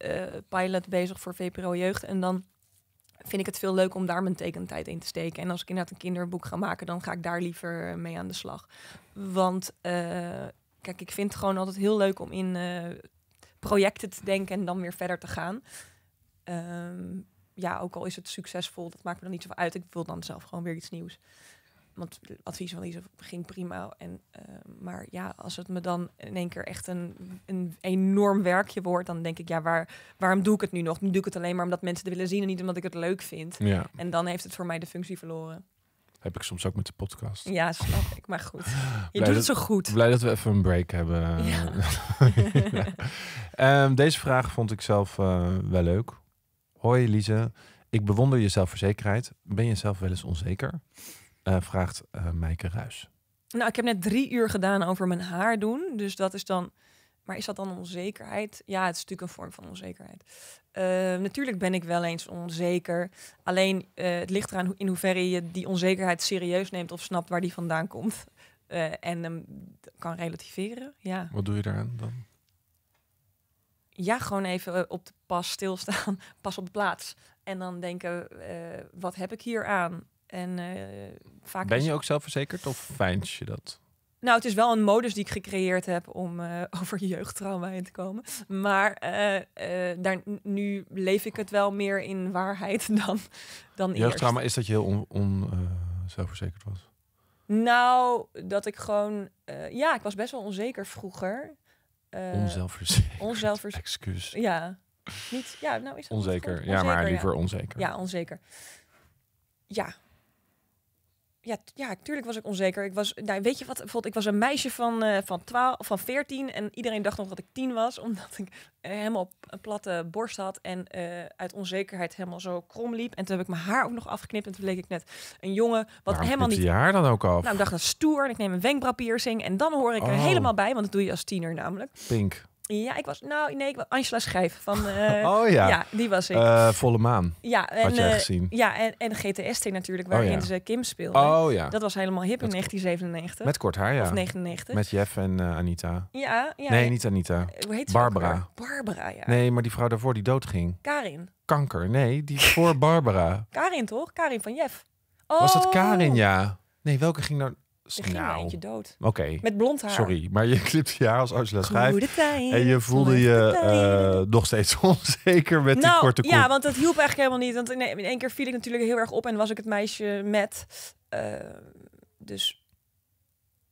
pilot bezig voor VPRO Jeugd. En dan vind ik het veel leuk om daar mijn tekentijd in te steken. En als ik inderdaad een kinderboek ga maken, dan ga ik daar liever mee aan de slag. Want kijk, ik vind het gewoon altijd heel leuk om in projecten te denken en dan weer verder te gaan. Ehm, ja, ook al is het succesvol, dat maakt me dan niet zoveel uit. Ik wil dan zelf gewoon weer iets nieuws. Want advies van Lisa ging prima. En, ehm, maar ja, als het me dan in één keer echt een, een enorm werkje wordt, dan denk ik, ja, waar, waarom doe ik het nu nog? Nu doe ik het alleen maar omdat mensen het willen zien en niet omdat ik het leuk vind. Ja. En dan heeft het voor mij de functie verloren. Heb ik soms ook met de podcast. Ja, snap ik. Maar goed, je doet het zo goed. Blij dat we even een break hebben. Ja. Ehm, deze vraag vond ik zelf eh, wel leuk. Hoi Lise, ik bewonder je zelfverzekerheid. Ben je zelf wel eens onzeker? Eh, vraagt uh, eh, Mijke Ruis. Nou, ik heb net drie uur gedaan over mijn haar doen. Dus dat is dan. Maar is dat dan onzekerheid? Ja, het is natuurlijk een vorm van onzekerheid. Eh, natuurlijk ben ik wel eens onzeker. Alleen het ligt eraan in hoeverre je die onzekerheid serieus neemt of snapt waar die vandaan komt. en hem kan relativeren. Ja. Wat doe je daaraan dan? ja, gewoon even eh, op de pas stilstaan, pas op de plaats. En dan denken, uh, wat heb ik hier aan? En, eh, vaak ben je ook zelfverzekerd of fijns je dat? Nou, het is wel een modus die ik gecreëerd heb om over jeugdtrauma heen te komen. Maar daar, nu leef ik het wel meer in waarheid dan, dan Jeugdtrauma eerst. is dat je heel onzelfverzekerd on zelfverzekerd was? Nou, dat ik gewoon... ja, ik was best wel onzeker vroeger. Uh, onzelfverzekerd. Onzelfverzekerd. Excuus. Ja. Niet, ja, nou is dat onzeker. Ja, maar liever onzeker. Ja, onzeker. Ja, ja, ja, tuurlijk was ik onzeker. Ik was, nou, weet je wat, ik was een meisje van, uh, van, 12, van 14 en iedereen dacht nog dat ik 10 was, omdat ik helemaal een platte borst had en eh, uit onzekerheid helemaal zo krom liep. En toen heb ik mijn haar ook nog afgeknipt en toen bleek ik net een jongen, wat Waarom helemaal niet... je haar dan ook af? Nou, ik dacht dat stoer en ik neem een wenkbrauwpiercing en dan hoor ik er oh. helemaal bij, want dat doe je als tiener namelijk. Pink. Ja, ik was. Nou, nee, ik was Angela Schijf van. Eh, oh ja. Ja, die was ik. Eh, volle maan. Ja, en, had jij eh, gezien. Ja, en, en GTST natuurlijk, oh waarin ze Kim speelde. Oh ja. Dat was helemaal hip in 1997. Met kort haar, ja. Of 99. Met Jeff en Anita. Ja, ja. Nee, niet Anita. Hoe heet Barbara. Barbara, ja. Nee, maar die vrouw daarvoor die doodging. Karin. Kanker. Nee, die voor Barbara. Karin toch? Karin van Jeff. Oh. Was dat oh! Karin, ja? Nee, welke ging nou? ging nou, eentje dood. Oké. Met blond haar. Sorry, maar je klipt je haar als Ursula Schrijf. En je voelde je uh, nog steeds onzeker met die nou, korte kop. Ja, want dat hielp eigenlijk helemaal niet. Want in één keer viel ik natuurlijk heel erg op en was ik het meisje met. Eh, dus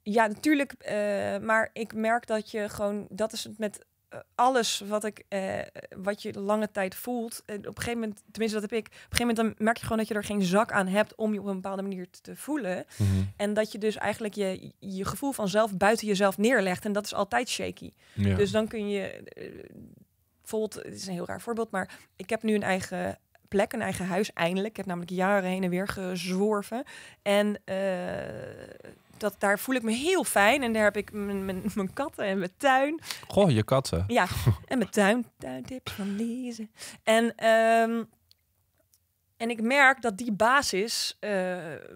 ja, natuurlijk. Eh, maar ik merk dat je gewoon, dat is het met eh, alles wat ik, eh, wat je lange tijd voelt, en op een gegeven moment, tenminste dat heb ik, op een gegeven moment dan merk je gewoon dat je er geen zak aan hebt om je op een bepaalde manier te voelen. Mhm. En dat je dus eigenlijk je, je gevoel vanzelf buiten jezelf neerlegt. En dat is altijd shaky. Dus dan kun je, eh, bijvoorbeeld, het is een heel raar voorbeeld, maar ik heb nu een eigen plek, een eigen huis eindelijk. Ik heb namelijk jaren heen en weer gezworven. En dat, daar voel ik me heel fijn. En daar heb ik mijn, katten en mijn tuin. Goh, je katten. Ja, en mijn tuin, tuintips van deze. En, ehm, en ik merk dat die basis eh,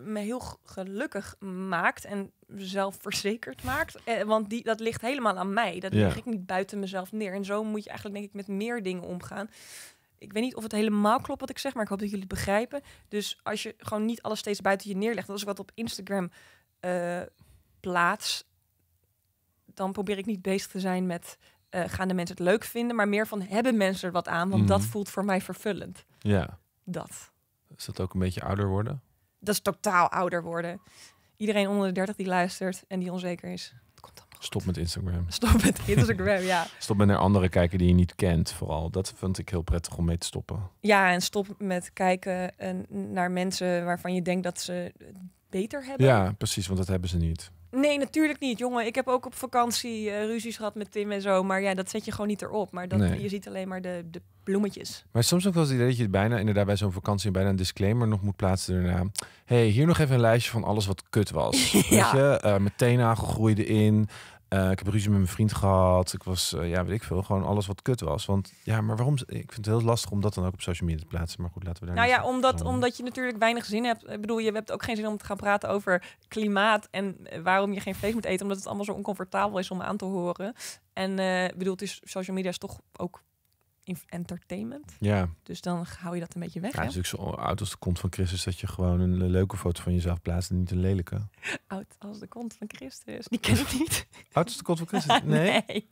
me heel gelukkig maakt en zelfverzekerd maakt. Eh, want die, dat ligt helemaal aan mij. Dat leg ik niet buiten mezelf neer. En zo moet je eigenlijk denk ik met meer dingen omgaan. Ik weet niet of het helemaal klopt wat ik zeg, maar ik hoop dat jullie het begrijpen. Dus als je gewoon niet alles steeds buiten je neerlegt, dat is wat op Instagram uh, plaats, dan probeer ik niet bezig te zijn met eh, gaan de mensen het leuk vinden, maar meer van hebben mensen er wat aan, want dat mhm. voelt voor mij vervullend. Ja. Dat. Is dat ook een beetje ouder worden? Dat is totaal ouder worden. Iedereen onder de 30 die luistert en die onzeker is, Stop met Instagram. Stop met Instagram, ja. Stop met naar anderen kijken die je niet kent, vooral. Dat vind ik heel prettig om mee te stoppen. Ja, en stop met kijken naar mensen waarvan je denkt dat ze beter hebben. Ja, precies, want dat hebben ze niet. Nee, natuurlijk niet, jongen. Ik heb ook op vakantie eh, ruzies gehad met Tim en zo. Maar ja, dat zet je gewoon niet erop. Maar dat, je ziet alleen maar de, de bloemetjes. Maar soms ook wel het idee dat je bijna inderdaad bij zo'n vakantie bijna een disclaimer nog moet plaatsen daarna. hey, hier nog even een lijstje van alles wat kut was. meteen Weet je, eh, in. Eh, ik heb ruzie met mijn vriend gehad. Ik was, eh, ja, weet ik veel, gewoon alles wat kut was. Want ja, maar waarom? Ik vind het heel lastig om dat dan ook op social media te plaatsen. Maar goed, laten we daar. Nou ja, omdat, omdat je natuurlijk weinig zin hebt. Ik bedoel, je hebt ook geen zin om te gaan praten over klimaat en eh, waarom je geen vlees moet eten, omdat het allemaal zo oncomfortabel is om aan te horen. En uh, bedoel, het is, social media is toch ook entertainment. Ja. Dus dan hou je dat een beetje weg. Ja, is natuurlijk zo oud als de kont van Christus dat je gewoon een leuke foto van jezelf plaatst en niet een lelijke. Oud als de kont van Christus. Die ken ik niet. oud als de kont van Christus? Nee.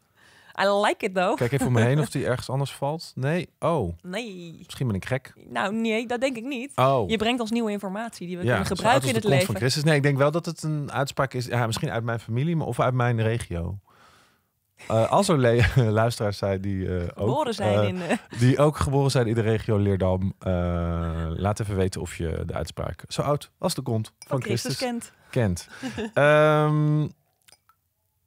I like it though. Kijk even om me heen of die ergens anders valt. Nee. Oh. Nee. Misschien ben ik gek. Nou, nee, dat denk ik niet. Oh. Je brengt ons nieuwe informatie die we kunnen gebruiken in het leven. Van Christus. Nee, ik denk wel dat het een uitspraak is. Ja, misschien uit mijn familie, maar of uit mijn regio. Eh, als er luisteraars zijn die, eh, ook, eh, zijn in, die ook geboren zijn in de regio Leerdam, laat even weten of je de uitspraak zo oud als de kont van Christus, kent. kent. Ehm,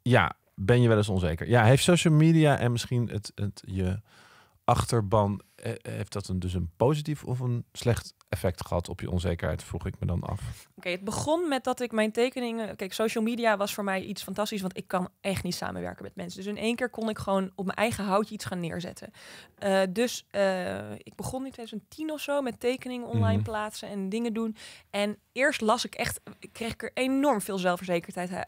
ja, ben je wel eens onzeker? Ja, heeft social media en misschien het, het je achterban eh, eh, heeft dat een, dus een positief of een slecht effect gehad op je onzekerheid, vroeg ik me dan af. Oké, het begon met dat ik mijn tekeningen. Kijk, social media was voor mij iets fantastisch, want ik kan echt niet samenwerken met mensen. Dus in één keer kon ik gewoon op mijn eigen houtje iets gaan neerzetten. Eh, dus ik begon in 2010 of zo met tekeningen online mhm. plaatsen en dingen doen. En eerst las ik echt, kreeg ik er enorm veel zelfverzekerdheid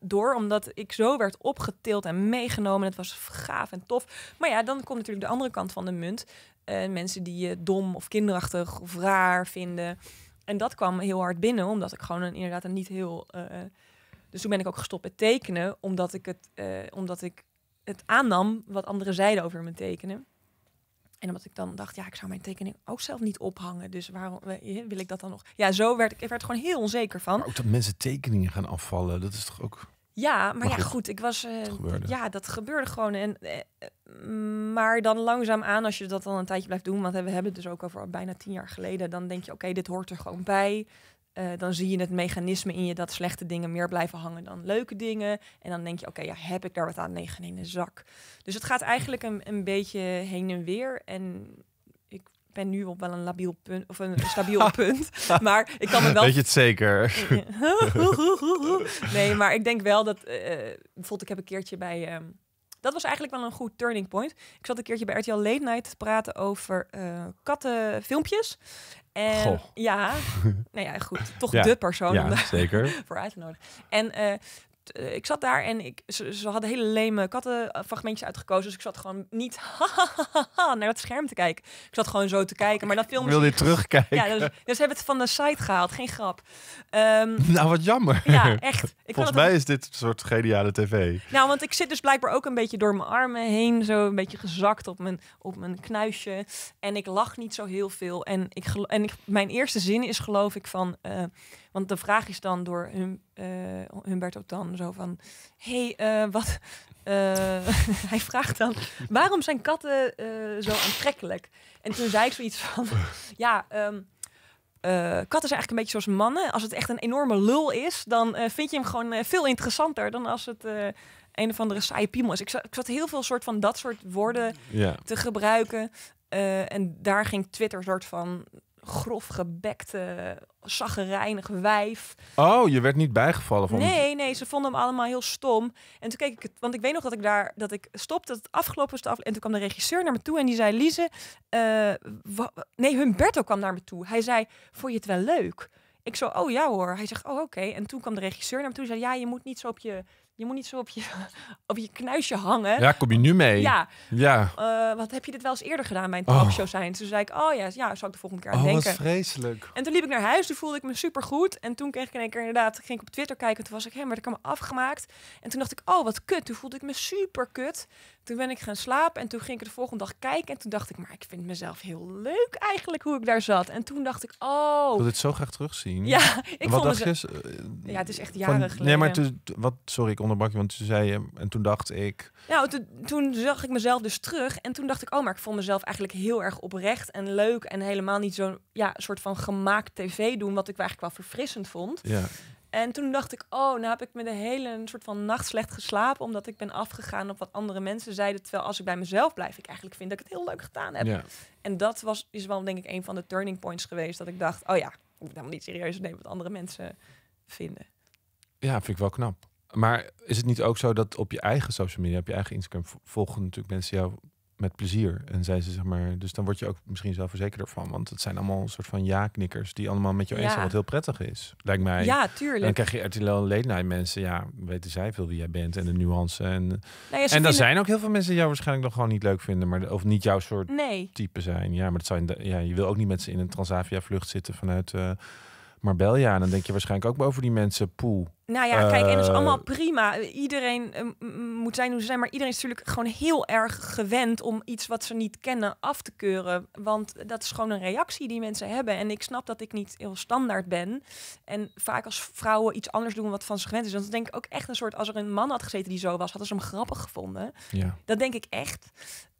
door, omdat ik zo werd opgetild en meegenomen. Het was gaaf en tof. Maar ja, dan komt natuurlijk de andere kant van de munt. Uh, mensen die je dom of kinderachtig of raar vinden. En dat kwam heel hard binnen, omdat ik gewoon een, inderdaad een niet heel. Eh, dus toen ben ik ook gestopt met tekenen, omdat ik het, eh, omdat ik het aannam wat anderen zeiden over mijn tekenen. En omdat ik dan dacht, ja, ik zou mijn tekening ook zelf niet ophangen. Dus waarom wil ik dat dan nog? Ja, zo werd ik, ik werd gewoon heel onzeker van. ook dat mensen tekeningen gaan afvallen, dat is toch ook. Ja, maar, ja, goed. ik was. Eh, ja, dat gebeurde gewoon. En, eh, maar dan langzaam aan, als je dat dan een tijdje blijft doen, want we hebben het dus ook over bijna tien jaar geleden, dan denk je: oké, dit hoort er gewoon bij. Eh, dan zie je het mechanisme in je dat slechte dingen meer blijven hangen dan leuke dingen. En dan denk je: oké, ja, heb ik daar wat aan? Nee, geen zak. Dus het gaat eigenlijk een, een beetje heen en weer. En ben nu op wel een labiel punt of een stabiel punt, maar ik kan me wel. Weet je het zeker? nee, maar ik denk wel dat uh, bijvoorbeeld ik heb een keertje bij. Ehm, dat was eigenlijk wel een goed turning point. Ik zat een keertje bij RTL Late Night te praten over eh, kattenfilmpjes. En ja, nou ja, goed, toch de persoon zeker. voor uit te nodigen. En uh, eh, ik zat daar en ik, ze, hadden hele leme kattenfragmentjes uitgekozen. Dus ik zat gewoon niet naar het scherm te kijken. Ik zat gewoon zo te kijken. Maar dat film... Wil je terugkijken? Ja, dus, dus hebben het van de site gehaald. Geen grap. Ehm, nou, wat jammer. Ja, echt. Volgens mij is dit een soort geniale tv. Nou, want ik zit dus blijkbaar ook een beetje door mijn armen heen. Zo een beetje gezakt op mijn, op mijn knuisje. En ik lach niet zo heel veel. En, ik en ik, mijn eerste zin is geloof ik van... Eh, want de vraag is dan door eh, Humberto Tan zo van... hey, eh, wat... Eh, hij vraagt dan, waarom zijn katten zo aantrekkelijk? En toen zei ik zoiets van... ja, ehm, katten zijn eigenlijk een beetje zoals mannen. Als het echt een enorme lul is, dan vind je hem gewoon veel interessanter dan als het een of andere saaie piemel is. Ik zat, ik heel veel soort van dat soort woorden te gebruiken. en daar ging Twitter soort van grof gebekte, zaggerijnig wijf. Oh, je werd niet bijgevallen van Nee, nee, ze vonden hem allemaal heel stom. En toen keek ik het, want ik weet nog dat ik daar, dat ik stopte, het afgelopen was en toen kwam de regisseur naar me toe en die zei, Lize, uh, eh, nee, Humberto kwam naar me toe. Hij zei, vond je het wel leuk? Ik zo, oh ja hoor. Hij zegt, oh oké. En toen kwam de regisseur naar me toe en zei, ja, je moet niet zo op je je moet niet zo op je, op je knuisje hangen. Ja, kom je nu mee? Ja. ja. Eh, wat heb je dit wel eens eerder gedaan bij een oh. talkshow zijn? Toen dus zei ik, oh ja, ja, zou ik de volgende keer aan oh, denken. Wat vreselijk. En toen liep ik naar huis, toen voelde ik me supergoed. En toen kreeg ik in één keer inderdaad, ging ik op Twitter kijken. Toen was ik, hé, maar ik kan me afgemaakt. En toen dacht ik, oh, wat kut. Toen voelde ik me superkut. Toen ben ik gaan slapen en toen ging ik de volgende dag kijken. En toen dacht ik, maar ik vind mezelf heel leuk eigenlijk hoe ik daar zat. En toen dacht ik, oh... Ik wil dit zo graag terugzien. Ja, ik wat vond het... Eh, ja, het is echt jaren geleden. Nee, maar toen... Wat, sorry, ik onderbrak je, want toen zei je... En toen dacht ik... Nou, toen, toen zag ik mezelf dus terug. En toen dacht ik, oh, maar ik vond mezelf eigenlijk heel erg oprecht en leuk. En helemaal niet zo'n ja, soort van gemaakt tv doen, wat ik eigenlijk wel verfrissend vond. Ja. En toen dacht ik, oh, nou heb ik me de hele soort van nacht slecht geslapen. Omdat ik ben afgegaan op wat andere mensen zeiden. Terwijl als ik bij mezelf blijf, ik eigenlijk vind dat ik het heel leuk gedaan heb. En dat was, is wel denk ik een van de turning points geweest. Dat ik dacht, oh ja, ik moet niet serieus nemen wat andere mensen vinden. Ja, vind ik wel knap. Maar is het niet ook zo dat op je eigen social media, op je eigen Instagram, volgen natuurlijk mensen jou met plezier. En zijn ze zeg maar, dus dan word je ook misschien verzekerd van. Want het zijn allemaal een soort van ja-knikkers die allemaal met jou eens zijn, wat heel prettig is. Lijkt mij. Ja, tuurlijk. Dan krijg je RTL naar mensen. Ja, weten zij veel wie jij bent en de nuance. En, nou en dan zijn ook heel veel mensen die jou waarschijnlijk nog gewoon niet leuk vinden. Maar, of niet jouw soort nee. type zijn. Ja, maar dat zijn, ja, je wil ook niet met ze in een Transavia vlucht zitten vanuit uh, Marbella. En dan denk je waarschijnlijk ook over die mensen, poe nou ja, kijk, en dat is eh, allemaal prima. Iedereen eh, moet zijn hoe ze zijn, maar iedereen is natuurlijk gewoon heel erg gewend om iets wat ze niet kennen af te keuren. Want dat is gewoon een reactie die mensen hebben. En ik snap dat ik niet heel standaard ben. En vaak als vrouwen iets anders doen wat van ze gewend is. Dan denk ik ook echt een soort, als er een man had gezeten die zo was, hadden ze hem grappig gevonden. Ja. Dat denk ik echt.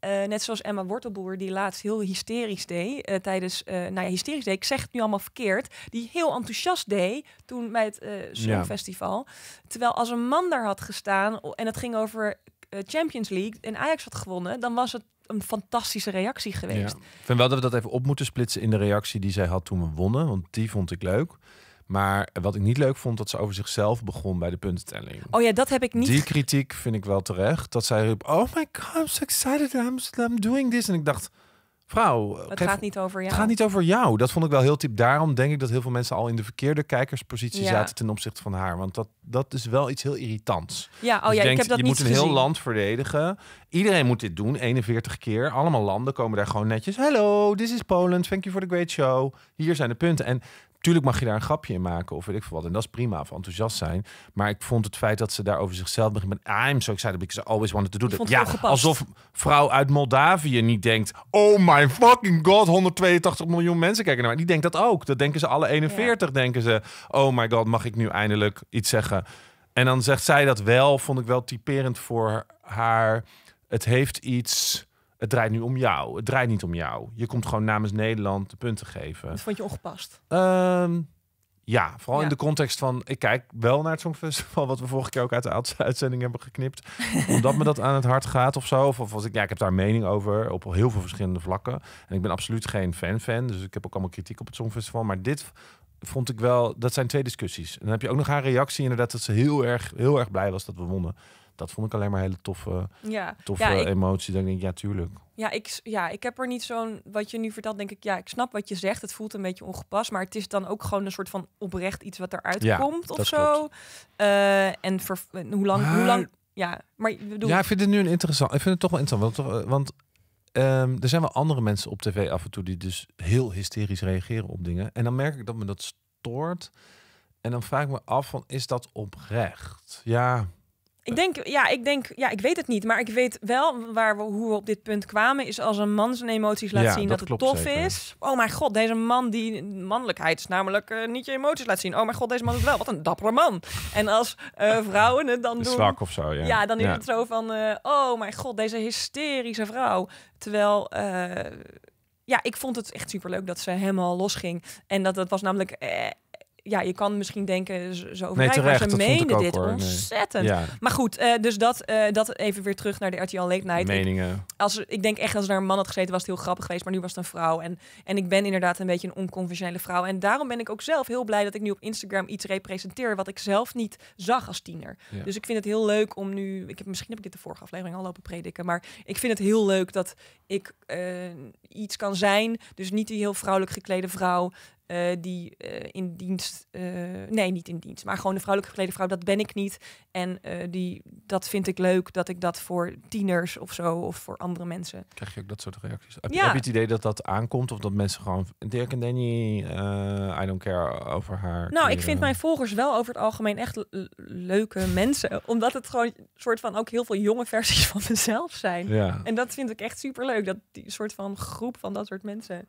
Eh, net zoals Emma Wortelboer, die laatst heel hysterisch deed. tijdens, nou ja, hysterisch deed, ik zeg het nu allemaal verkeerd. Die heel enthousiast deed toen bij het Songfestival. Terwijl als een man daar had gestaan en het ging over eh, Champions League en Ajax had gewonnen, dan was het een fantastische reactie geweest. Ik vind wel dat we dat even op moeten splitsen in de reactie die zij had toen we wonnen, want die vond ik leuk. Maar wat ik niet leuk vond, dat ze over zichzelf begon bij de puntentelling. Oh ja, dat heb ik niet. Die kritiek vind ik wel terecht. Dat zij riep, oh my god, I'm so excited, I'm, I'm doing this. En ik dacht, vrouw. Het gaat niet over jou. Het gaat niet over jou. Dat vond ik wel heel typ. Daarom denk ik dat heel veel mensen al in de verkeerde kijkerspositie zaten ten opzichte van haar. Want dat, dat is wel iets heel irritants. Ja, oh ja, dus ik heb dat Je moet een heel land verdedigen. Iedereen moet dit doen, 41 keer. Allemaal landen komen daar gewoon netjes. Hello, this is Poland. Thank you for the great show. Hier zijn de punten. En Tuurlijk mag je daar een grapje in maken of weet ik veel wat. En dat is prima, of enthousiast zijn. Maar ik vond het feit dat ze daar over zichzelf begint met... I'm so excited because I always wanted to do that. Ja, alsof vrouw uit Moldavië niet denkt... Oh my fucking god, 182 miljoen mensen kijken naar mij. Die denken dat ook. Dat denken ze alle 41, denken ze. Oh my god, mag ik nu eindelijk iets zeggen? En dan zegt zij dat wel, vond ik wel typerend voor haar. Het heeft iets... Het draait nu om jou. Het draait niet om jou. Je komt gewoon namens Nederland de punten geven. Dat vond je ongepast? Um, ja, vooral in de context van ik kijk wel naar het Songfestival, wat we vorige keer ook uit de uitzending hebben geknipt. omdat me dat aan het hart gaat of zo. Of, als ik, ja, ik heb daar mening over op heel veel verschillende vlakken. En ik ben absoluut geen fan-fan, dus ik heb ook allemaal kritiek op het Songfestival. Maar dit vond ik wel, dat zijn twee discussies. En dan heb je ook nog haar reactie inderdaad dat ze heel erg, heel erg blij was dat we wonnen dat vond ik alleen maar een hele toffe, ja. toffe emotie. Dan denk ik, ja, tuurlijk. Ja ik, ja, ik heb er niet zo'n, wat je nu vertelt, denk ik, ja, ik snap wat je zegt. Het voelt een beetje ongepast, maar het is dan ook gewoon een soort van oprecht iets wat eruit ja, komt of zo. Eh, en hoe lang, hoe lang, ja, maar ik bedoel... Ja, ik vind het nu een interessant, ik vind het toch wel interessant, want, eh, ehm, er zijn wel andere mensen op tv af en toe die dus heel hysterisch reageren op dingen. En dan merk ik dat me dat stoort. En dan vraag ik me af van, is dat oprecht? Ja, ik denk, ja, ik denk, ja, ik weet het niet. Maar ik weet wel waar we, hoe we op dit punt kwamen. Is als een man zijn emoties laat zien dat, het tof is. Oh mijn god, deze man die mannelijkheid is namelijk eh, niet je emoties laat zien. Oh mijn god, deze man is wel. Wat een dappere man. En als eh, vrouwen het dan doen. Zwak of zo, ja. Ja, dan is het zo van, eh, oh mijn god, deze hysterische vrouw. Terwijl ja, ik vond het echt superleuk dat ze helemaal losging. En dat, dat was namelijk eh, ja, je kan misschien denken, eh, zo nee, terecht, maar ze meenden dit hoor, ontzettend. Maar goed, eh, dus dat, eh, dat even weer terug naar de RTL Late Night. Meningen. Ik, als, ik denk echt, als er een man had gezeten, was het heel grappig geweest. Maar nu was het een vrouw. En, en ik ben inderdaad een beetje een onconventionele vrouw. En daarom ben ik ook zelf heel blij dat ik nu op Instagram iets representeer... wat ik zelf niet zag als tiener. Dus ik vind het heel leuk om nu... Ik heb, misschien heb ik dit de vorige aflevering al lopen prediken. Maar ik vind het heel leuk dat ik iets kan zijn. Dus niet die heel vrouwelijk geklede vrouw... Eh, die eh, in dienst, eh, nee, niet in dienst, maar gewoon een vrouwelijke geklede vrouw, dat ben ik niet. En die, dat vind ik leuk dat ik dat voor tieners of zo of voor andere mensen. Krijg je ook dat soort reacties? Heb, ja. je het idee dat dat aankomt of dat mensen gewoon, Dirk en Danny, I don't care over haar? Nou, ik vind mijn volgers wel over het algemeen echt leuke mensen, omdat het gewoon soort van ook heel veel jonge versies van mezelf zijn. Ja. En dat vind ik echt super leuk, dat die soort van groep van dat soort mensen.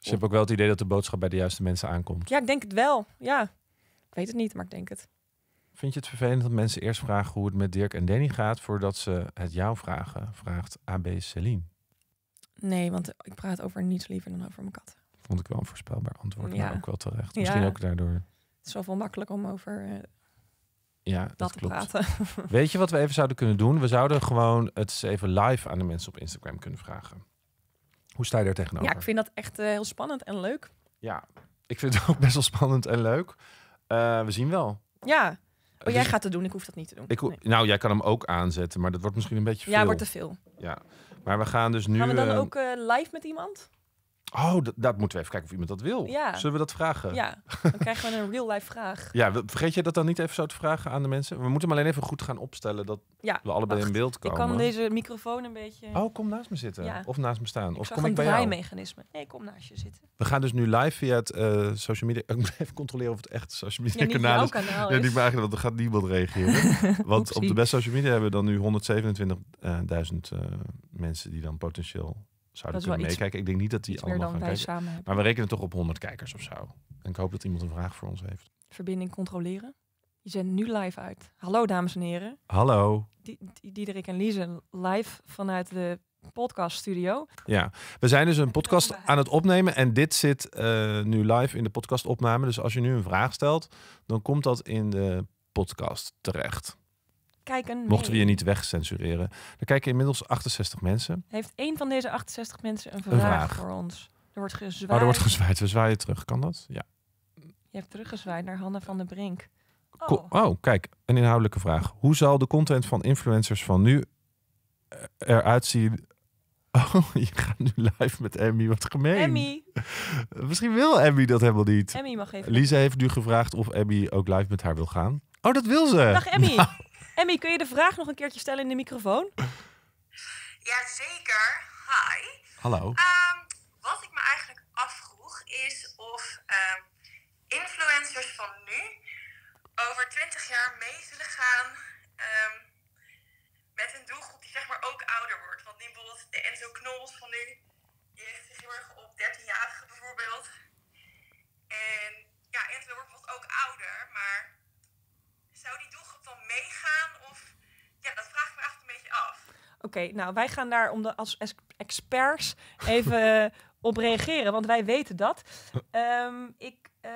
Dus je hebt ook wel het idee dat de boodschap bij de juiste mensen aankomt. Ja, ik denk het wel. Ja. Ik weet het niet, maar ik denk het. Vind je het vervelend dat mensen eerst vragen hoe het met Dirk en Danny gaat voordat ze het jou vragen? Vraagt AB Celine. Nee, want ik praat over niets liever dan over mijn kat. Vond ik wel een voorspelbaar antwoord, ja. maar ook wel terecht. Misschien ook daardoor. Het is wel veel makkelijk om over eh, ja, dat, te klopt. praten. Weet je wat we even zouden kunnen doen? We zouden gewoon het even live aan de mensen op Instagram kunnen vragen. Hoe sta je daar tegenover? Ja, ik vind dat echt eh, heel spannend en leuk. Ja, ik vind het ook best wel spannend en leuk. Eh, we zien wel. Ja. Oh, jij gaat het doen, ik hoef dat niet te doen. Ik, Nou, jij kan hem ook aanzetten, maar dat wordt misschien een beetje veel. Ja, wordt te veel. Ja. Maar we gaan dus nu... Gaan we dan ehm, ook eh, live met iemand? Oh, dat, moeten we even kijken of iemand dat wil. Zullen we dat vragen? Ja, dan krijgen we een real-life vraag. ja, vergeet je dat dan niet even zo te vragen aan de mensen? We moeten hem alleen even goed gaan opstellen dat we allebei in beeld komen. Ik kan deze microfoon een beetje... Oh, kom naast me zitten. Of naast me staan. of kom ik bij jou? mechanisme. Nee, kom naast je zitten. We gaan dus nu live via het eh, social media... Ik moet even controleren of het echt social media kanaal is. Kanaal is. Ja, niet maken, want er gaat niemand reageren. want op de beste social media hebben we dan nu 127.000 uh, eh, mensen die dan potentieel eh, zouden kunnen meekijken. Ik denk niet dat die allemaal gaan kijken. Maar we rekenen toch op 100 kijkers of zo. En ik hoop dat iemand een vraag voor ons heeft. Verbinding controleren. Je zendt nu live uit. Hallo dames en heren. Hallo. Diederik en Lize live vanuit de podcaststudio. Ja, we zijn dus een podcast aan het opnemen en dit zit eh, nu live in de podcastopname. Dus als je nu een vraag stelt, dan komt dat in de podcast terecht. Mochten we je niet wegcensureren. Dan kijken inmiddels 68 mensen. Heeft één van deze 68 mensen een vraag, voor ons? Er wordt gezwaaid. Oh, er wordt gezwaaid. We zwaaien terug. Kan dat? Ja. Je hebt teruggezwaaid naar Hanna van den Brink. Oh. oh. kijk, een inhoudelijke vraag. Hoe zal de content van influencers van nu eh, eruit zien? Oh, je gaat nu live met Emmy. Wat gemeen. Emmy. Misschien wil Emmy dat helemaal niet. Emmy mag even. Lisa heeft nu gevraagd of Emmy ook live met haar wil gaan. Oh, dat wil ze. Dag Emmy. Nou, Emmy, kun je de vraag nog een keertje stellen in de microfoon? Jazeker. Hi. Hallo. Ehm, wat ik me eigenlijk afvroeg is of ehm, influencers van nu over 20 jaar mee zullen gaan ehm, met een doelgroep die zeg maar ook ouder wordt. Want nu bijvoorbeeld de Enzo Knols van nu, die richt zich heel erg op 13-jarigen bijvoorbeeld. En ja, Enzo wordt bijvoorbeeld ook ouder, maar zou die doelgroep dan meegaan? Of ja, dat vraag ik me echt een beetje af. Oké, nou wij gaan daar om de, als experts even op reageren, want wij weten dat. Um, ik, uh,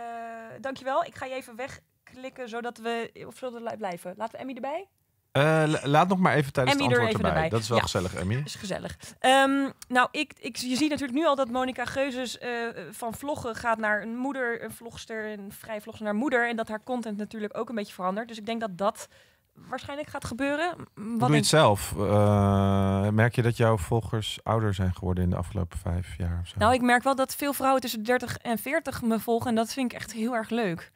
dankjewel, ik ga je even wegklikken zodat we of zullen blijven. Laten we Emmy erbij? Eh, laat nog maar even tijdens Emmy het antwoord er erbij. Dat is wel gezellig, Emmy. is gezellig. Ehm, nou, ik, je ziet natuurlijk nu al dat Monica Geuzes eh, van vloggen gaat naar een moeder, een vlogster, een vrij vlogster naar moeder. En dat haar content natuurlijk ook een beetje verandert. Dus ik denk dat dat waarschijnlijk gaat gebeuren. Wat Doe je het zelf? Eh, merk je dat jouw volgers ouder zijn geworden in de afgelopen vijf jaar? Of zo? Nou, ik merk wel dat veel vrouwen tussen 30 en 40 me volgen. En dat vind ik echt heel erg leuk.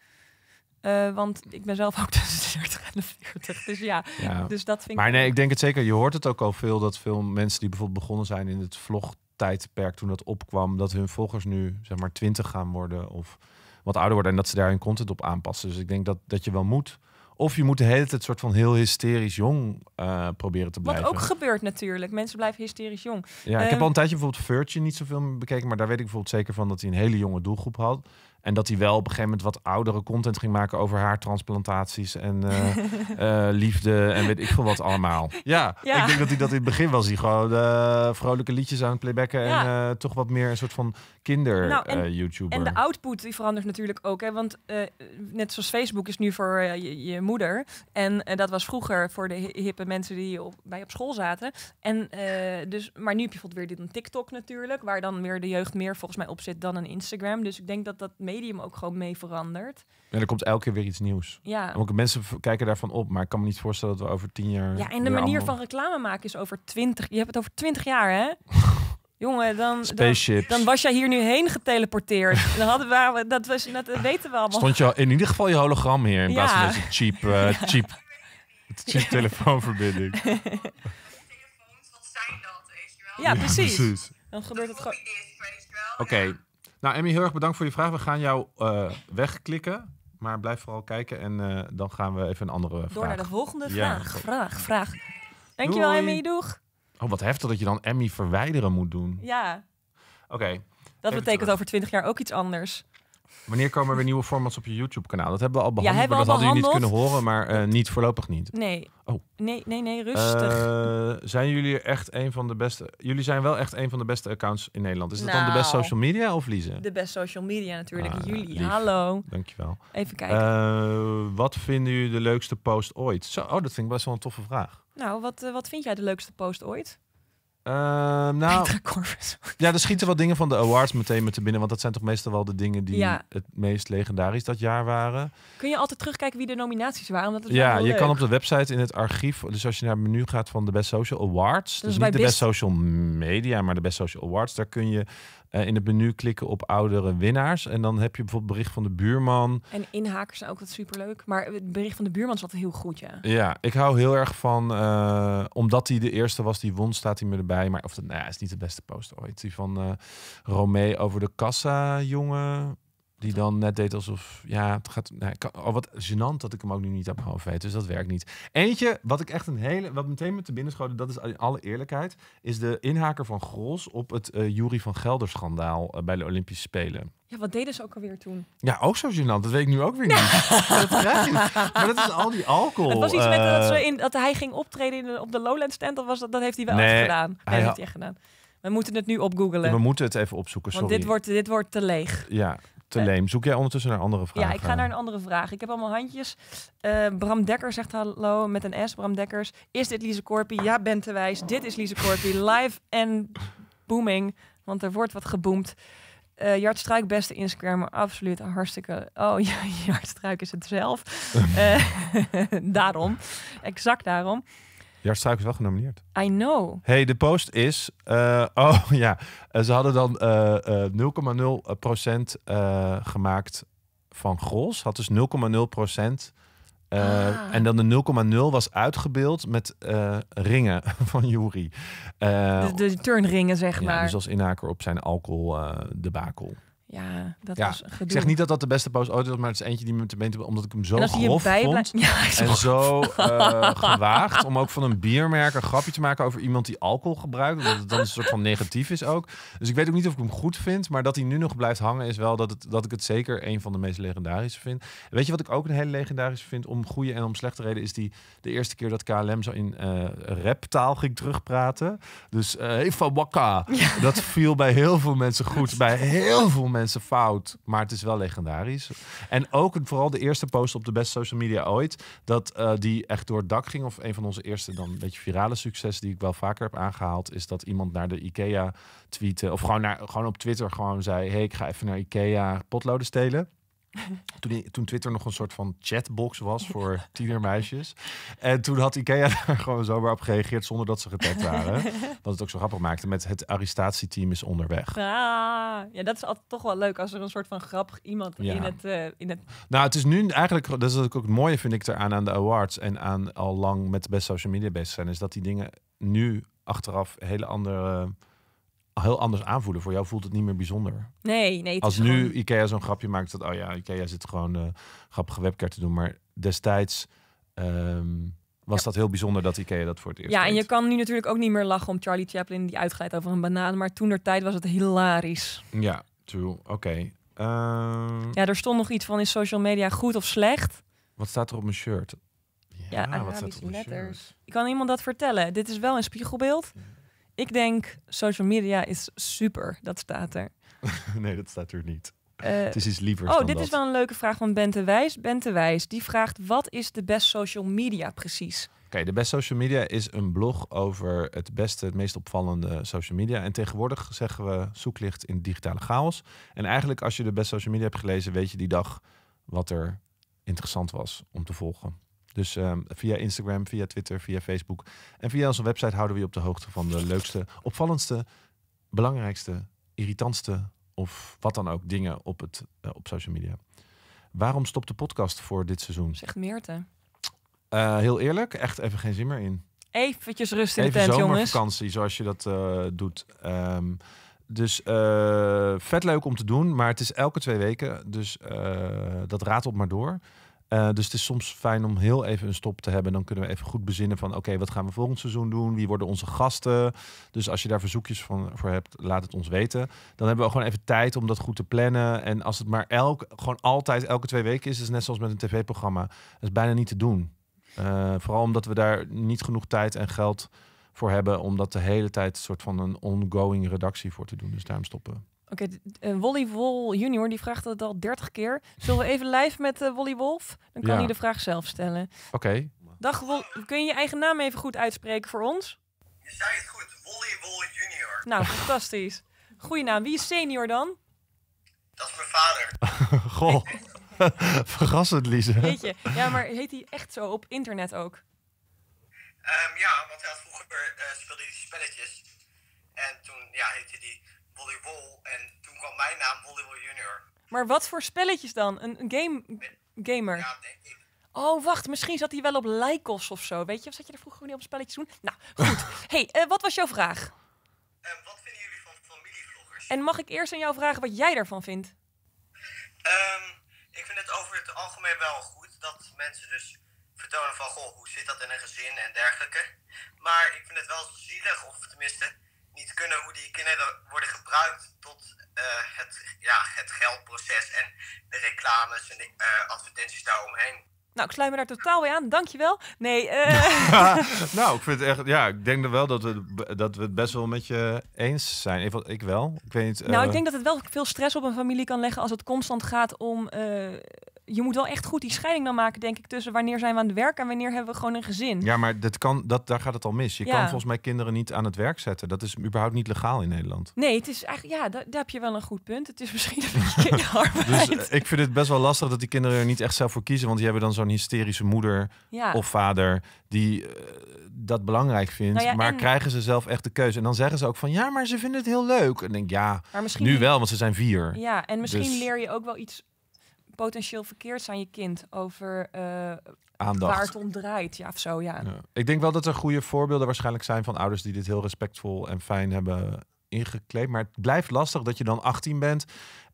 Eh, want ik ben zelf ook tussen 30 en de 40. Dus ja, Dus dat vind maar ik nee, ik denk het zeker. Je hoort het ook al veel dat veel mensen die bijvoorbeeld begonnen zijn in het vlogtijdperk toen dat opkwam, dat hun volgers nu zeg maar 20 gaan worden of wat ouder worden en dat ze daar hun content op aanpassen. Dus ik denk dat, dat je wel moet. Of je moet de hele tijd soort van heel hysterisch jong eh, proberen te blijven. Wat ook gebeurt natuurlijk. Mensen blijven hysterisch jong. Ja, ik heb al een ehm, tijdje bijvoorbeeld Virtue niet zoveel bekeken. Maar daar weet ik bijvoorbeeld zeker van dat hij een hele jonge doelgroep had. En dat hij wel op een gegeven moment wat oudere content ging maken over haartransplantaties en eh, eh, liefde en weet ik veel wat allemaal. Ja, ik denk dat hij dat in het begin was. Die gewoon eh, vrolijke liedjes aan het playbacken en toch wat meer een soort van kinder-YouTuber. Nou, en, eh, en, de output die verandert natuurlijk ook. Hè? Want eh, net zoals Facebook is nu voor eh, je, moeder. En dat was vroeger voor de hippe mensen die op, bij op school zaten. En, dus, maar nu heb je bijvoorbeeld weer dit een TikTok natuurlijk. Waar dan weer de jeugd meer volgens mij op zit dan een Instagram. Dus ik denk dat dat medium ook gewoon mee verandert. En er komt elke keer weer iets nieuws. Ja. Ook mensen kijken daarvan op. Maar ik kan me niet voorstellen dat we over tien jaar... Ja, en de manier van reclame maken is over twintig... Je hebt het over twintig jaar, hè? Jongen, dan, dan, was jij hier nu heen geteleporteerd. Dan hadden we, dat, was, dat weten we allemaal. Stond je in ieder geval je hologram hier in plaats van deze cheap, eh, cheap, ja. telefoonverbinding. wat zijn dat, Ja, precies. Dan gebeurt het gewoon. Oké. Nou, Emmy, heel erg bedankt voor je vraag. We gaan jou eh, wegklikken. Maar blijf vooral kijken en eh, dan gaan we even een andere Door vraag. Door naar de volgende vraag. Vraag, vraag. Dankjewel, Emmy. Doeg. Oh, wat heftig dat je dan Emmy verwijderen moet doen. Ja. Oké. Dat betekent over twintig jaar ook iets anders. Wanneer komen er weer nieuwe formats op je YouTube-kanaal? Dat hebben we al behandeld, dat hadden jullie niet kunnen horen, maar eh, niet voorlopig niet. Nee. Oh. Nee, nee, nee, rustig. Eh, zijn jullie echt een van de beste... Jullie zijn wel echt een van de beste accounts in Nederland. Is dat dan de nou. best social media of Lize? De best social media natuurlijk, ah, jullie. Hallo. Dankjewel. Even kijken. Eh, wat vinden jullie de leukste post ooit? Zo, oh, dat vind ik best wel een toffe vraag. Nou, wat, wat vind jij de leukste post ooit? Ehm, nou, ja, er schieten wat dingen van de awards meteen met te binnen. Want dat zijn toch meestal wel de dingen die ja. het meest legendarisch dat jaar waren. Kun je altijd terugkijken wie de nominaties waren? ja, je kan op de website in het archief. Dus als je naar het menu gaat van de Best Social Awards. dus niet de Best Social Media, maar de Best Social Awards. Daar kun je eh, in het menu klikken op oudere winnaars. En dan heb je bijvoorbeeld bericht van de buurman. En inhakers zijn ook wat superleuk. Maar het bericht van de buurman is altijd heel goed, ja. Ja, ik hou heel erg van... Eh, omdat hij de eerste was die won, staat hij me erbij. Maar of nou ja, is niet de beste post ooit. Die van uh, Romee over de kassa, jongen. Die dan net deed alsof, ja, het gaat, nou, oh, wat gênant dat ik hem ook nu niet heb weten. Dus dat werkt niet. Eentje, wat ik echt een hele, wat meteen me te binnen schoten, dat is in alle eerlijkheid, is de inhaker van gros op het uh, Jury van Gelder schandaal eh, bij de Olympische Spelen. Ja, wat deden ze ook alweer toen? Ja, ook zo gênant. Dat weet ik nu ook weer niet. Maar dat is al die alcohol. Het was iets met dat, eh, hij ging optreden in op de Lowland stand. Dat, was, dat, dat heeft hij wel nee, gedaan. hij heeft hij echt gedaan. We moeten het nu opgoogelen. We moeten het even opzoeken, sorry. Want dit wordt, dit wordt te leeg. Ja te eh, leem. Zoek jij ondertussen naar andere vragen? Ja, ik ga naar een andere vraag. Ik heb allemaal handjes. Uh, Bram Dekker zegt hallo met een S. Bram Dekkers. Is dit Lise Korpie? Ja, Ben te wijs. Dit is Lise Korpie Live en booming. Want er wordt wat geboomd. Uh, Jart Struik, beste Instagrammer, absoluut hartstikke. Oh ja, Jart Struik is het zelf. daarom, exact daarom. Struik is wel genomineerd. I know. hey, de post is... Eh, oh ja, eh, ze hadden dan 0,0% eh, gemaakt van gros. Had dus 0,0%. Uh, ah. En dan de 0,0 was uitgebeeld met ringen van Jury. de, turnringen, zeg ja, maar. Dus als inhaker op zijn alcohol debakel. Ja, dat was Ik zeg niet dat dat de beste post ooit was, maar het is eentje die me te benen omdat ik hem zo grof vond. en zo uh, gewaagd om ook van een biermerk een grapje te maken over iemand die alcohol gebruikt. dat het dan een soort van negatief is ook. Dus ik weet ook niet of ik hem goed vind, maar dat hij nu nog blijft hangen is wel dat, het, dat ik het zeker een van de meest legendarische vind. weet je wat ik ook een hele legendarische vind om goede en om slechte reden is die de eerste keer dat KLM zo in uh, raptaal ging terugpraten. Dus uh, even Wakka. Dat viel bij heel veel mensen goed. Bij heel veel mensen mensen fout, maar het is wel legendarisch. En ook vooral de eerste post op de best social media ooit, dat eh, die echt door het dak ging. Of een van onze eerste dan een beetje virale successen die ik wel vaker heb aangehaald, is dat iemand naar de IKEA tweette of gewoon, naar, gewoon op Twitter gewoon zei: hey, ik ga even naar IKEA potloden stelen. Toen, toen, Twitter nog een soort van chatbox was voor tienermeisjes. En toen had Ikea daar gewoon zomaar op gereageerd zonder dat ze getagd waren. Wat het ook zo grappig maakte met het arrestatieteam is onderweg. Ah, ja, dat is altijd toch wel leuk als er een soort van grappig iemand in, het, eh, in het... Nou, het is nu eigenlijk, dat is ook het mooie vind ik eraan aan de awards en aan al lang met de best social media bezig zijn, is dat die dingen nu achteraf hele andere heel anders aanvoelen. Voor jou voelt het niet meer bijzonder. Nee, nee. Als nu Ikea zo'n grapje maakt dat, oh ja, Ikea zit gewoon uh, grappige webcam te doen. Maar destijds ehm, was dat heel bijzonder dat Ikea dat voor het eerst Ja, en je kan nu natuurlijk ook niet meer lachen om Charlie Chaplin die uitgeleid over een banaan. Maar toen der tijd was het hilarisch. Ja, true. Oké. Ehm, ja, er stond nog iets van is social media goed of slecht? Wat staat er op mijn shirt? Ja, wat staat er op mijn letters. Shirt? Ik kan iemand dat vertellen. Dit is wel een spiegelbeeld. Ik denk, social media is super. Dat staat er. nee, dat staat er niet. Eh, het is iets liever. Oh, dit is wel een leuke vraag van Bente Wijs. Bente Wijs, die vraagt: wat is de best social media precies? Oké, de best social media is een blog over het beste, het meest opvallende social media. En tegenwoordig zeggen we zoeklicht in digitale chaos. En eigenlijk als je de best social media hebt gelezen, weet je die dag wat er interessant was om te volgen. Dus ehm, via Instagram, via Twitter, via Facebook. En via onze website houden we je op de hoogte van de leukste, opvallendste, belangrijkste, irritantste of wat dan ook dingen op, het, eh, op social media. Waarom stopt de podcast voor dit seizoen? Zegt Meerte. Uh, heel eerlijk, echt even geen zin meer in. Eventjes rust in de tent, jongens. vakantie, zoals je dat eh, doet. Ehm, dus vet leuk om te doen, maar het is elke twee weken. Dus dat raadt op maar door. Eh, dus het is soms fijn om heel even een stop te hebben. Dan kunnen we even goed bezinnen van oké, wat gaan we volgend seizoen doen? Wie worden onze gasten? Dus als je daar verzoekjes van, voor hebt, laat het ons weten. Dan hebben we gewoon even tijd om dat goed te plannen. En als het maar elk, gewoon altijd elke twee weken is, is net zoals met een tv-programma. Dat is bijna niet te doen. Eh, vooral omdat we daar niet genoeg tijd en geld voor hebben om dat de hele tijd een soort van een ongoing redactie voor te doen. Dus daarom stoppen Oké, Wolly eh, Wol junior die vraagt het al 30 keer. Zullen we even live met Wolly eh, Wolf? Dan kan hij de vraag zelf stellen. Oké. Dag Wol, kun je je eigen naam even goed uitspreken voor ons? Je zei het goed, Wolly Wol junior. Nou, fantastisch. Goeie naam. Wie is senior dan? Dat is mijn vader. Goh. Verrassend, Lise. Weet je, ja, maar heet hij echt zo op internet ook? Ehm, ja, want hij had vroeger eh, speelde hij spelletjes. En toen ja, heette hij volleybal. En toen kwam mijn naam Volleybal Junior. Maar wat voor spelletjes dan? Een, game, gamer? Ja, denk ik. Oh, wacht, misschien zat hij wel op Lycos of zo. Weet je, of zat je er vroeger niet op spelletjes doen? Nou, goed. hey, eh, wat was jouw vraag? Ehm, wat vinden jullie van familievloggers? En mag ik eerst aan jou vragen wat jij daarvan vindt? Ehm, ik vind het over het algemeen wel goed dat mensen dus vertonen van... Goh, hoe zit dat in een gezin en dergelijke. Maar ik vind het wel zielig, of tenminste niet kunnen hoe die kinderen worden gebruikt tot eh, het, ja, het geldproces en de reclames en de uh, advertenties daaromheen. Nou, ik sluit me daar totaal weer aan. Dankjewel. Nee. Eh. nou, ik vind het echt. Ja, ik denk wel dat we, dat we het best wel met je eens zijn. Ik, ik wel. Ik weet niet. Nou, ik denk dat het wel veel stress op een familie kan leggen als het constant gaat om je moet wel echt goed die scheiding dan maken, denk ik, tussen wanneer zijn we aan het werk en wanneer hebben we gewoon een gezin. Ja, maar dat kan, dat, daar gaat het al mis. Je kan volgens mij kinderen niet aan het werk zetten. Dat is überhaupt niet legaal in Nederland. Nee, het is eigenlijk, ja, daar, heb je wel een goed punt. Het is misschien een beetje kinderarbeid. dus eh, ik vind het best wel lastig dat die kinderen er niet echt zelf voor kiezen, want die hebben dan zo'n hysterische moeder of vader die eh, dat belangrijk vindt. Nou maar krijgen ze zelf echt de keuze? En dan zeggen ze ook van ja, maar ze vinden het heel leuk. En denk ja, nu wel, want ze zijn vier. Ja, en misschien dus- leer je ook wel iets potentieel verkeerd aan je kind over uh, Aandacht. waar het om draait. Ja, of zo, ja. ja. Ik denk wel dat er goede voorbeelden waarschijnlijk zijn van ouders die dit heel respectvol en fijn hebben ingekleed. Maar het blijft lastig dat je dan 18 bent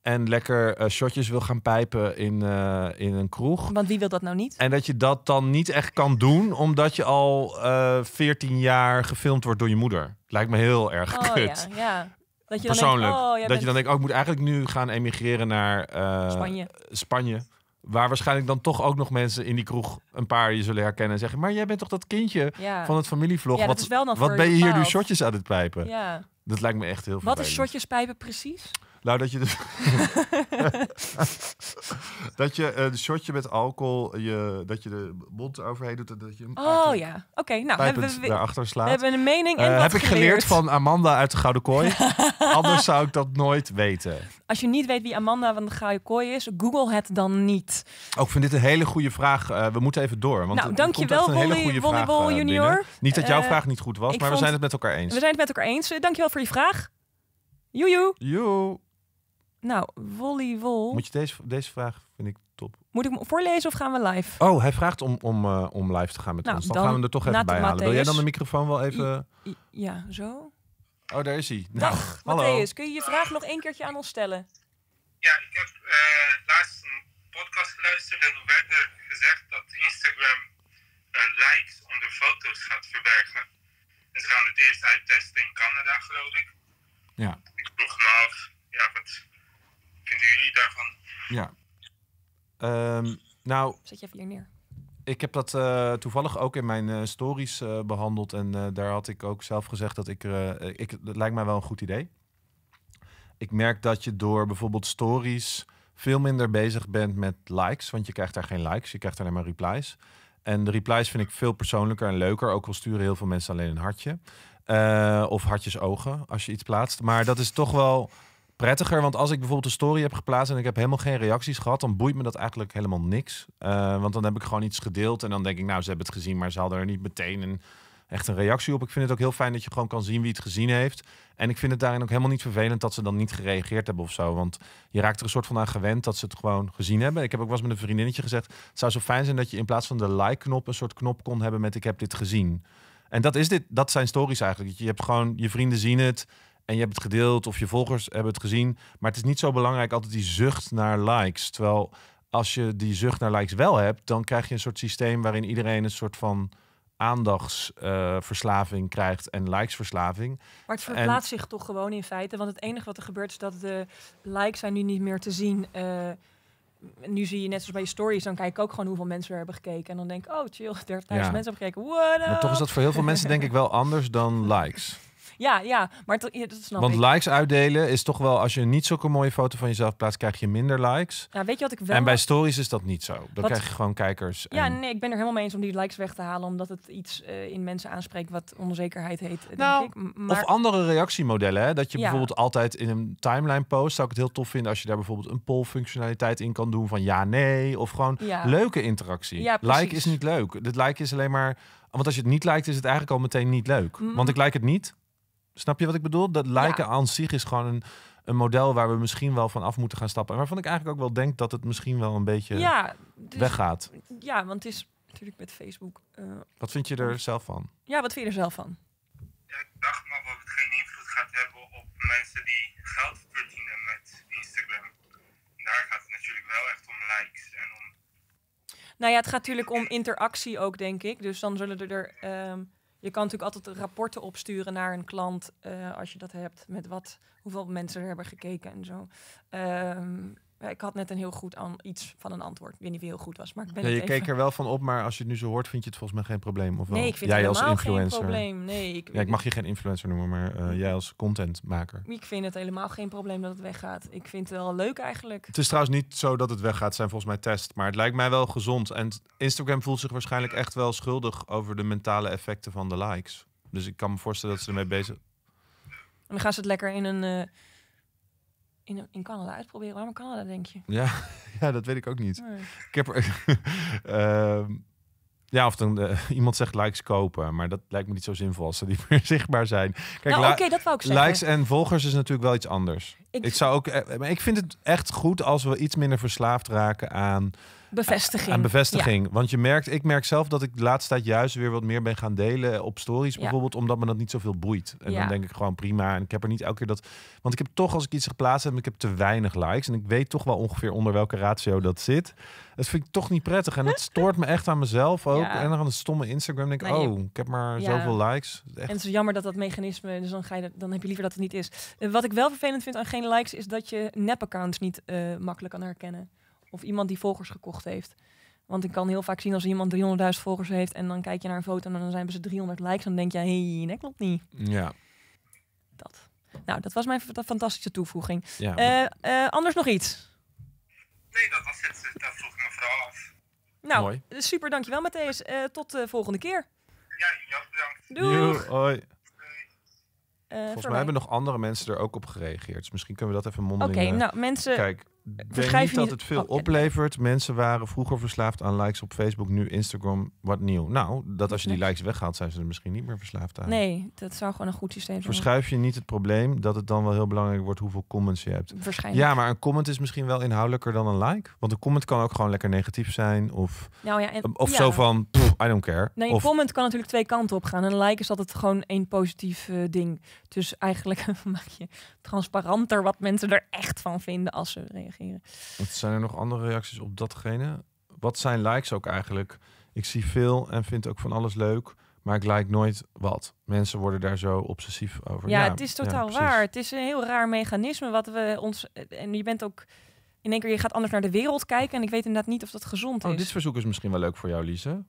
en lekker eh, shotjes wil gaan pijpen in, eh, in een kroeg. Want wie wil dat nou niet? En dat je dat dan niet echt kan doen, omdat je al uh, 14 jaar gefilmd wordt door je moeder. Lijkt me heel erg oh, kut. Ja, ja. Persoonlijk. dat je dan denkt, ook oh, oh, moet eigenlijk nu gaan emigreren naar eh, Spanje. Spanje. Waar waarschijnlijk dan toch ook nog mensen in die kroeg een paar je zullen herkennen en zeggen: Maar jij bent toch dat kindje van het familievlog? Ja, wat, wat ben je hier nu shotjes aan het pijpen? Ja. Dat lijkt me echt heel veel. Wat is shotjes pijpen precies? Nou, dat je dus- dat je een eh, shotje met alcohol, je, dat je de mond overheen doet en dat je Oh ja, oké. nou, hebben we, hebben we hebben een mening en eh, wat Heb ik geleerd van Amanda uit de Gouden Kooi? Anders zou ik dat nooit weten. Als je niet weet wie Amanda van de Gouden Kooi is, google het dan niet. Ook oh, vind dit een hele goede vraag. Eh, we moeten even door. Want nou, dankjewel, Volleyball volley uh, Junior. Binnen. Niet dat jouw vraag niet goed was, maar we zijn het met elkaar eens. We zijn het met elkaar eens. Dankjewel voor je vraag. Joe, Joe. Nou, volleyball. Moet je deze, deze vraag, vind ik top. Moet ik hem voorlezen of gaan we live? Oh, hij vraagt om, om, eh, om live te gaan met nou, ons. Dan, gaan we er toch even bij halen. Wil jij dan de microfoon wel even... ja, zo. Oh, daar is hij. Nou, Dag, hallo. Matthäus. Kun je je vraag nog één keertje aan ons stellen? Ja, ik heb eh, laatst een podcast geluisterd en er werd er gezegd dat Instagram eh, likes onder foto's gaat verbergen. En ze gaan het eerst uittesten in Canada, geloof ik. Ja. Ik vroeg me af, ja, wat, vinden jullie daarvan? Ja. Um, nou. Zet je even hier neer. Ik heb dat eh, toevallig ook in mijn eh, stories eh, behandeld. En daar had ik ook zelf gezegd dat ik, ik. Het lijkt mij wel een goed idee. Ik merk dat je door bijvoorbeeld stories veel minder bezig bent met likes. Want je krijgt daar geen likes, je krijgt alleen maar replies. En de replies vind ik veel persoonlijker en leuker. Ook al sturen heel veel mensen alleen een hartje. of hartjes ogen als je iets plaatst. Maar dat is toch wel prettiger. Want als ik bijvoorbeeld een story heb geplaatst en ik heb helemaal geen reacties gehad, dan boeit me dat eigenlijk helemaal niks. Eh, want dan heb ik gewoon iets gedeeld en dan denk ik, nou, ze hebben het gezien, maar ze hadden er niet meteen een, echt een reactie op. Ik vind het ook heel fijn dat je gewoon kan zien wie het gezien heeft. En ik vind het daarin ook helemaal niet vervelend dat ze dan niet gereageerd hebben of zo. Want je raakt er een soort van aan gewend dat ze het gewoon gezien hebben. Ik heb ook wel eens met een vriendinnetje gezegd, het zou zo fijn zijn dat je in plaats van de like-knop een soort knop kon hebben met ik heb dit gezien. En dat is dit, dat zijn stories eigenlijk. Je hebt gewoon, je vrienden zien het. En je hebt het gedeeld of je volgers hebben het gezien. Maar het is niet zo belangrijk altijd die zucht naar likes. Terwijl als je die zucht naar likes wel hebt, dan krijg je een soort systeem waarin iedereen een soort van aandachtsverslaving eh, krijgt en likesverslaving. Maar het verplaatst zich toch gewoon in feite. Want het enige wat er gebeurt is dat de likes zijn nu niet meer te zien. Uh, nu zie je net zoals bij je stories, dan kijk ik ook gewoon hoeveel mensen er hebben gekeken. En dan denk ik, oh chill, 30.000 ja. mensen hebben gekeken. maar toch is dat voor heel veel mensen denk ik wel anders dan likes. Ja, ja, maar dat, is snap Want likes uitdelen is toch wel... als je niet zulke mooie foto van jezelf plaatst... krijg je minder likes. Ja, weet je wat ik wel... En bij stories is dat niet zo. Dan krijg je gewoon kijkers. Ja, nee, ik ben er helemaal mee eens om die likes weg te halen... omdat het iets eh, in mensen aanspreekt wat onzekerheid heet, nou, ik. Maar... Of andere reactiemodellen. Hè? Dat je bijvoorbeeld altijd in een timeline post... zou ik het heel tof vinden als je daar bijvoorbeeld... een poll functionaliteit in kan doen van ja, nee... of gewoon leuke interactie. like is niet leuk. Dit like is alleen maar... Want als je het niet lijkt, is het eigenlijk al meteen niet leuk. Mm. Want ik like het niet. Snap je wat ik bedoel? Dat lijken aan zich is gewoon een, een model waar we misschien wel van af moeten gaan stappen. En waarvan ik eigenlijk ook wel denk dat het misschien wel een beetje ja, dus- weggaat. Ja, want het is natuurlijk met Facebook. Eh, wat vind je er zelf van? Ja, wat vind je er zelf van? Ja, ik dacht maar dat het geen invloed gaat hebben op mensen die geld verdienen met Instagram. daar gaat het natuurlijk wel echt om likes en om. Nou ja, het gaat natuurlijk om interactie ook, denk ik. Dus dan zullen er. Um, je kan natuurlijk altijd rapporten opsturen naar een klant eh, als je dat hebt. Met wat, hoeveel mensen er hebben gekeken en zo. Um, ik had net een heel goed iets van een antwoord. Ik weet niet wie heel goed was, maar ik ben Je keek er wel van op, maar als je het nu zo hoort, vind je het volgens mij geen probleem. Of wel? Nee, ik vind jij het helemaal als geen probleem. Nee, ik... Ja, ik mag je geen influencer noemen, maar eh, jij als contentmaker. Ik vind het helemaal geen probleem dat het weggaat. Ik vind het wel leuk eigenlijk. Het is trouwens niet zo dat het weggaat, zijn volgens mij test. Maar het lijkt mij wel gezond. En Instagram voelt zich waarschijnlijk echt wel schuldig over de mentale effecten van de likes. Dus ik kan me voorstellen dat ze ermee bezig... En dan gaan ze het lekker in een... Eh, in, in Canada uitproberen. Waarom Canada, denk je? Ja, ja dat weet ik ook niet. Ik heb er, ehm, ja, of dan eh, iemand zegt likes kopen, maar dat lijkt me niet zo zinvol als ze niet meer zichtbaar zijn. Kijk, nou, okay, dat wou ik zeggen. Likes en volgers is natuurlijk wel iets anders. Ik, ik zou ook, eh, eh, maar ik vind het echt goed als we iets minder verslaafd raken aan bevestiging. Aan bevestiging. Want je merkt, ik merk zelf dat ik de laatste tijd juist weer wat meer ben gaan delen op stories bijvoorbeeld, omdat me dat niet zoveel boeit. En dan denk ik gewoon prima. En ik heb er niet elke keer dat. Want ik heb toch, als ik iets geplaatst heb, ik heb te weinig likes. En ik weet toch wel ongeveer onder welke ratio dat zit. Dat vind ik toch niet prettig. En het stoort me echt aan mezelf ook. En dan aan het stomme Instagram denk ik, oh, ik heb maar zoveel likes. En het is jammer dat dat mechanisme, dus dan, ga je, dan heb je liever dat het niet is. Eh, wat ik wel vervelend vind aan geen likes, is dat je nep-accounts niet eh, makkelijk kan herkennen. Of iemand die volgers gekocht heeft. Want ik kan heel vaak zien als iemand 300.000 volgers heeft en dan kijk je naar een foto en dan zijn ze 300 likes. Dan denk je, hé, hey, dat klopt niet. Ja. Dat. Nou, dat was mijn fantastische toevoeging. Ja, eh, eh, anders nog iets? Nee, dat was het. Eh, dat vroeg ik me vooral af. Nou, Mooi. super, dankjewel Matthijs. Uh, tot de volgende keer. Ja, bedankt. Doei. Hoi. Volgens mij hebben nog andere mensen er ook op gereageerd. Dus misschien kunnen we dat even mondeling... Oké, nou mensen... Kijk, denk niet, dat het veel oh, oplevert. Mensen waren vroeger verslaafd aan likes op Facebook, nu Instagram, wat nieuw. Nou, dat als je die likes weghaalt, zijn ze er misschien niet meer verslaafd aan. Nee, dat zou gewoon een goed systeem zijn. Verschuif je niet het probleem dat het dan wel heel belangrijk wordt hoeveel comments je hebt. Ja, maar een comment is misschien wel inhoudelijker dan een like. Want een comment kan ook gewoon lekker negatief zijn. Of, nou of zo van, I don't care. Nee, een comment kan natuurlijk twee kanten op gaan. een like is altijd gewoon één positief eh, ding. Dus eigenlijk maak je transparanter wat mensen er echt van vinden als ze reageren reageren. Wat zijn er nog andere reacties op datgene? Wat zijn likes ook eigenlijk? Ik zie veel en vind ook van alles leuk. Maar ik like nooit wat. Mensen worden daar zo obsessief over. Ja, het is totaal waar. Het is een heel raar mechanisme wat we ons. En je bent ook in één keer, je gaat anders naar de wereld kijken. En ik weet inderdaad niet of dat gezond oh, is. Dit verzoek is misschien wel leuk voor jou, Lise.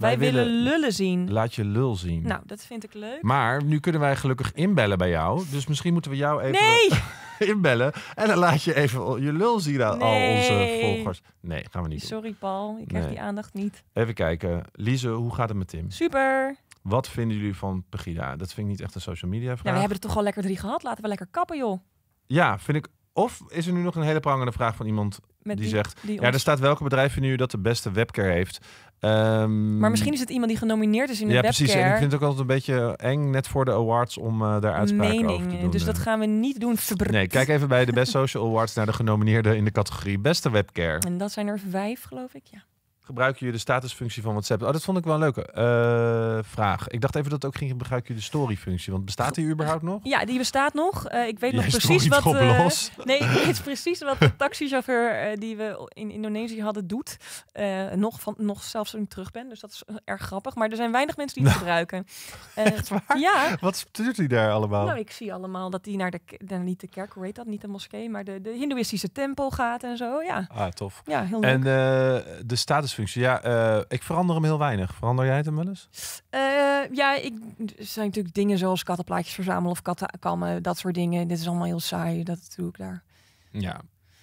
Wij, willen, lullen zien. Laat je lul zien. Nou, dat vind ik leuk. Maar nu kunnen wij gelukkig inbellen bij jou. Dus misschien moeten we jou even inbellen. En dan laat je even je lul zien aan al onze volgers. Nee, gaan we niet Sorry Paul, ik krijg die aandacht niet. Even kijken. Lize, hoe gaat het met Tim? Super. Wat vinden jullie van Pegida? Dat vind ik niet echt een social media vraag. we hebben er toch al lekker drie gehad. Laten we lekker kappen, joh. Ja, vind ik. Of is er nu nog een hele prangende vraag van iemand die, zegt... ja, er staat welke bedrijf nu dat de beste webcare heeft. Ehm, maar misschien is het iemand die genomineerd is in de ja, webcare. Ja, precies. En ik vind het ook altijd een beetje eng, net voor de awards, om uh, daar uitspraken over te doen. Eh. Dus dat gaan we niet doen. Nee, kijk even bij de Best Social Awards naar de genomineerden in de categorie Beste Webcare. En dat zijn er vijf, geloof ik, ja gebruiken jullie de statusfunctie van WhatsApp? Oh, dat vond ik wel een leuke eh, vraag. Ik dacht even dat het ook ging gebruiken jullie de story-functie. Want bestaat die überhaupt nog? Ja, die bestaat nog. Eh, ik weet nog precies wat. Uh, nee, ik weet precies wat de taxichauffeur die we in Indonesië hadden doet. nog, van, nog zelfs toen ik terug ben. Dus dat is erg grappig. Maar er zijn weinig mensen die het nou, gebruiken. echt waar? Ja. Wat stuurt hij daar allemaal? Nou, ik zie allemaal dat hij naar de, nou, niet de kerk, hoe heet dat? Niet de moskee, maar de, de Hindoeïstische tempel gaat en zo. Ja. Ah, tof. Ja, heel leuk. En de statusfunctie ja, eh, ik verander hem heel weinig. Verander jij het hem wel eens? Eh, ja, ik, zijn natuurlijk dingen zoals kattenplaatjes verzamelen of kattenkammen, dat soort dingen. Dit is allemaal heel saai, dat doe ik daar. Ja,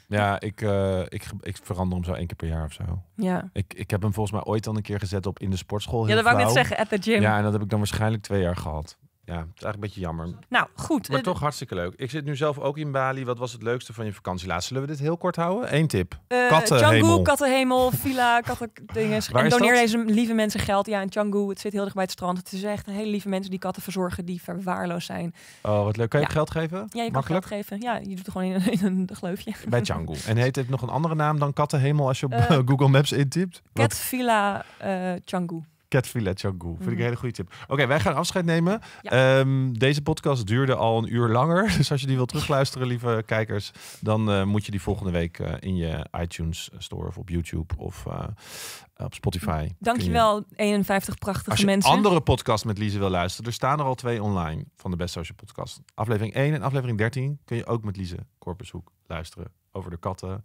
ja ik, eh, ik, ik verander hem zo één keer per jaar of zo. Ja. Ik, ik heb hem volgens mij ooit dan een keer gezet op in de sportschool. Heel ja, dat wou ik net zeggen, at the gym. Ja, en dat heb ik dan waarschijnlijk twee jaar gehad. Ja, het is eigenlijk een beetje jammer. Nou, goed. Maar eh, toch hartstikke leuk. Ik zit nu zelf ook in Bali. Wat was het leukste van je vakantie laatst? Zullen we dit heel kort houden? Eén tip. Eh, kattenhemel. Canggu, kattenhemel, villa, kattendingen. en doneer deze lieve mensen geld. Ja, in Canggu. Het zit heel dicht bij het strand. Het is echt hele lieve mensen die katten verzorgen die verwaarloosd zijn. Oh, wat leuk. Kan je geld geven? Ja, je Makkelijk? kan geld geven. Ja, je doet het gewoon in een, in een gleufje. Bij Canggu. En heet het nog een andere naam dan kattenhemel als je op eh, Google Maps intypt? Cat Villa Canggu. Catfilet Shogun. Vind ik een mm. hele goede tip. Oké, wij gaan afscheid nemen. Ehm, deze podcast duurde al een uur langer. Dus als je die wil terugluisteren, lieve kijkers, dan eh, moet je die volgende week eh, in je iTunes Store of op YouTube of eh, op Spotify. Mm. Dankjewel, je... 51 prachtige als je andere podcast met Lise wil luisteren, er staan er al twee online van de Best Social Podcast. Aflevering 1 en aflevering 13 kun je ook met Lise Corpushoek luisteren over de katten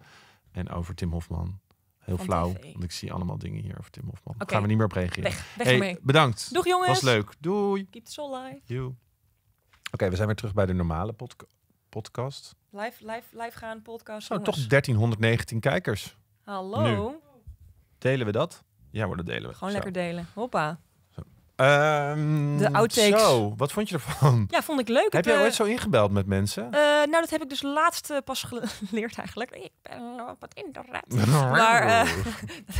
en over Tim Hofman. Heel flauw, want ik zie allemaal dingen hier over Tim Hofman. Okay. Gaan we niet meer op reageren. bedankt. Doeg jongens. Was leuk. Doei. Keep the soul live. Oké, we zijn weer terug bij de normale podcast. Live, live, live gaan podcast. Zo, toch 1319 kijkers. Hallo. Nu. Delen we dat? Ja, maar dat delen we. Gewoon lekker delen. Hoppa. Ehm, de outtakes. Zo, wat vond je ervan? Ja, vond ik leuk. Heb jij eh, ooit zo ingebeld met mensen? Eh, nou, dat heb ik dus laatst eh, pas geleerd eigenlijk. Ik ben wat inderdaad. internet. maar,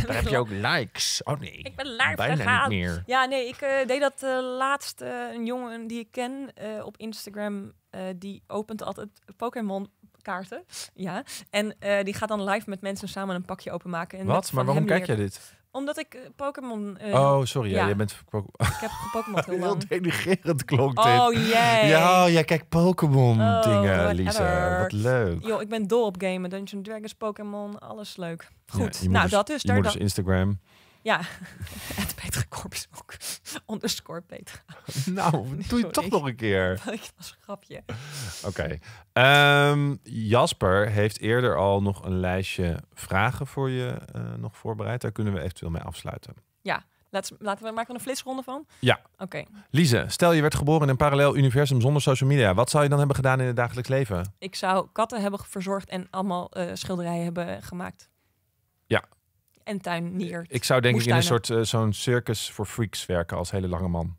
Daar heb je ook likes. Oh nee, ik ben live bijna gegaan. niet meer. Ja, nee, ik deed dat laatst. een jongen die ik ken op Instagram, die opent altijd Pokémon kaarten. Ja, en die gaat dan live met mensen samen een pakje openmaken. En wat? Maar waarom kijk jij dit? Omdat ik eh, Pokémon... Eh, oh, sorry. Ja. je bent... Ik heb Pokémon heel lang. Heel denigerend klonk dit. Oh, jee. Ja, oh, jij kijkt Pokémon-dingen, oh, Lisa. Wat leuk. Joh, ik ben dol op gamen. Dungeons Dragons, Pokémon, alles leuk. Goed, nou dus- dat is Je daar, moet dus Instagram. Ja, het Petra Korps ook. Underscore Petra. Nou, doe je toch nog een keer. Dat was een grapje. Oké. Ehm, Jasper heeft eerder al nog een lijstje vragen voor je eh, nog voorbereid. Daar kunnen we eventueel mee afsluiten. Ja, Laten we, laten we maken we een flitsronde van? Ja. Oké. Okay. stel je werd geboren in een parallel universum zonder social media. Wat zou je dan hebben gedaan in het dagelijks leven? Ik zou katten hebben verzorgd en allemaal eh, schilderijen hebben gemaakt. Ja, en tuinier. Ik zou denk ik in een soort eh, zo'n circus voor freaks werken als hele lange man.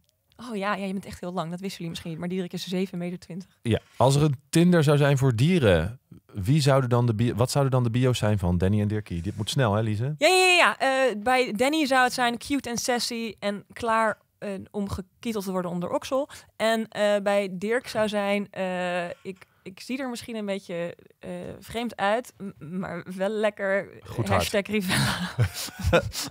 Oh ja, ja, je bent echt heel lang. Dat wisten jullie misschien niet. Maar Dierk is 7,20 meter. Ja, als er een Tinder zou zijn voor dieren, wie zouden dan de wat zouden dan de bio's zijn van Danny en Dirkie? Dit moet snel, hè, Lise? Ja, ja, ja. Eh, bij Danny zou het zijn cute en sassy en klaar eh, om gekieteld te worden onder oksel. En bij Dirk zou zijn, ik ik zie er misschien een beetje eh, vreemd uit, maar wel lekker. Goed hard.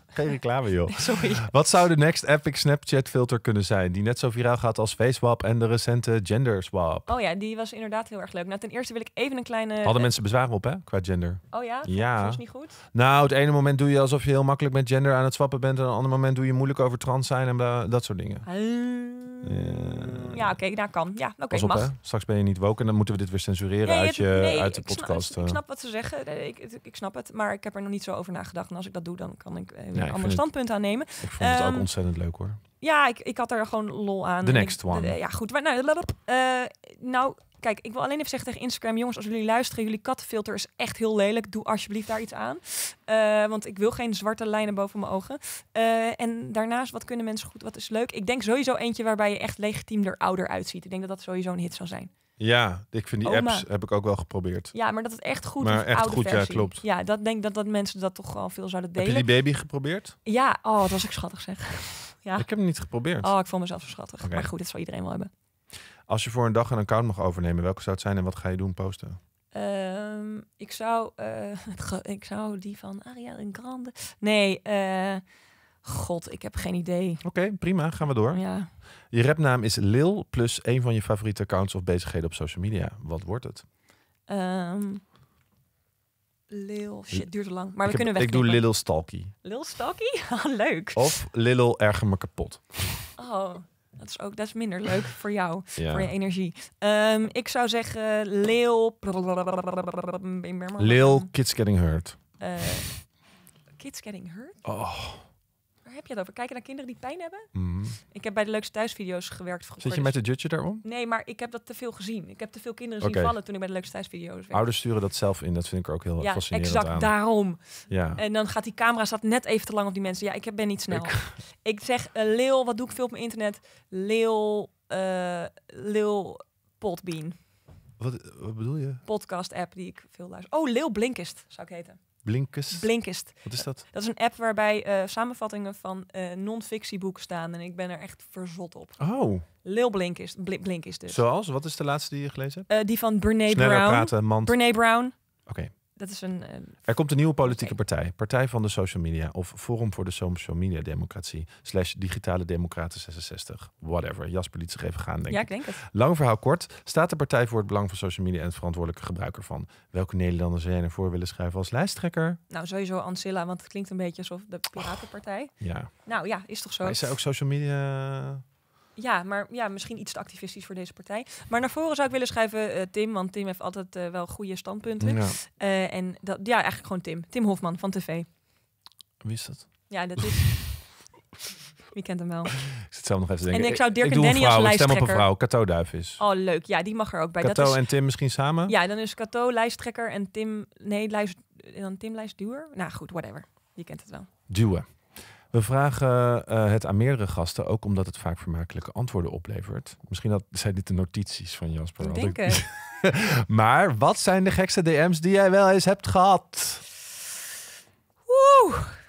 Geen reclame, joh. Sorry. Wat zou de next epic Snapchat filter kunnen zijn? Die net zo viraal gaat als FaceWap en de recente gender swap? Oh ja, die was inderdaad heel erg leuk. Nou, ten eerste wil ik even een kleine... Hadden eh, mensen bezwaar op, hè? Qua gender. Oh ja? Ja. Dat niet goed? Nou, het ene moment doe je alsof je heel makkelijk met gender aan het swappen bent. En het andere moment doe je moeilijk over trans zijn en dat soort dingen. Eh, ja, oké, daar nou kan. Ja, oké, mag. Hè? Straks ben je niet woken. en dan moeten we dit weer censureren uit, je, uit de podcast. ik eh. snap wat ze zeggen, ik, ik, snap het, maar ik heb er nog niet zo over nagedacht. En als ik dat doe, dan kan ik eh, weer een ander standpunt het, aannemen. Ik vond het ook ehm, ontzettend leuk hoor. Ja, ik, ik had er gewoon lol aan. de next one. ja, goed. Maar, nou, uh, nou Kijk, ik wil alleen even zeggen tegen Instagram, jongens, als jullie luisteren, jullie kattenfilter is echt heel lelijk. Doe alsjeblieft daar iets aan. Eh, want ik wil geen zwarte lijnen boven mijn ogen. Eh, en daarnaast, wat kunnen mensen goed? Wat is leuk? Ik denk sowieso eentje waarbij je echt legitiem er ouder uitziet. Ik denk dat dat sowieso een hit zou zijn. Ja, ik vind die apps heb ik ook wel geprobeerd. Ja, maar dat het echt goed maar Echt oude goed, versie. ja, klopt. Ja, dat denk dat dat mensen dat toch wel veel zouden delen. Heb je die baby geprobeerd? Ja, oh, dat was ik schattig zeg. Ja. Ik heb hem niet geprobeerd. Oh, ik vond mezelf zo schattig. Maar goed, dat zal iedereen wel hebben. Als je voor een dag een account mag overnemen, welke zou het zijn en wat ga je doen posten? Ehm, ik, zou, uh, ik zou die van Ariana Grande. Nee, eh, god, ik heb geen idee. Oké, prima, gaan we door. Ja. Je repnaam is Lil plus een van je favoriete accounts of bezigheden op social media. Wat wordt het? Um, Lil, shit, duurt te lang. Maar we kunnen weg. Ik doe Lil Stalky. Lil Stalky? Ah, leuk. Of Lil erger me kapot. Oh, dat is ook dat is minder leuk voor jou, voor je energie. Ehm, ik zou zeggen Leel, Leel, Kids Getting Hurt. Eh, kids Getting Hurt? Oh heb je het over? Kijken naar kinderen die pijn hebben? Mhm. Ik heb bij de leukste thuisvideo's gewerkt Zit je met de dus- judge daarom? Nee, maar ik heb dat te veel gezien. Ik heb te veel kinderen zien vallen toen ik bij de leukste thuisvideo's werkte. Ouders sturen dat zelf in, dat vind ik ook heel ja, exact daarom. Ja. En dan gaat die camera staat net even te lang op die mensen. Ja, ik ben niet snel. Ik, zeg, uh, wat doe ik veel op mijn internet? Leeuw, uh, leeuw potbean. Wat, wat bedoel je? Podcast app die ik veel luister. Oh, Leeuw Blinkist zou ik heten. Blinkest. Blinkest. Wat is dat? Dat is een app waarbij eh, samenvattingen van eh, non-fictieboeken staan. En ik ben er echt verzot op. Oh. Lil Blinkist, dus. Zoals? Wat is de laatste die je gelezen hebt? Eh, die van Brene Brown. praten, man. Brown. Oké. Dat is een, ehm, er komt een nieuwe politieke partij. Partij van de Social Media of Forum voor de Social Media Democratie. Slash Digitale Democraten 66. Whatever. Jasper liet zich even gaan, ja, ik. denk het. Lang verhaal kort. Staat de Partij voor het Belang van Social Media en het verantwoordelijke gebruik ervan? Welke Nederlanders zijn ervoor willen schrijven als lijsttrekker? Nou, sowieso Ancilla, want het klinkt een beetje alsof de Piratenpartij. ja. Nou ja, is toch zo. is zij ook social media... Ja, maar ja, misschien iets te activistisch voor deze partij. Maar naar voren zou ik willen schrijven, eh, Tim, want Tim heeft altijd eh, wel goede standpunten. Eh, en dat, ja, eigenlijk gewoon Tim. Tim Hofman van TV. Wie is dat? Ja, dat is. Wie kent hem wel? Ik zit zelf nog even te denken. En ik zou Dirk en Danny als lijsttrekker... stem op een vrouw. Cato Duif is. Oh, leuk. Ja, die mag er ook bij. Cato is... en Tim misschien samen? Ja, dan is Cato lijsttrekker en Tim... Nee, lijst... dan Tim lijstduwer. Nou goed, whatever. Je kent het wel. Duwen. We vragen eh, het aan meerdere gasten, ook omdat het vaak vermakelijke antwoorden oplevert. Misschien dat, zijn dit de notities van Jasper. Ik maar wat zijn de gekste DM's die jij wel eens hebt gehad?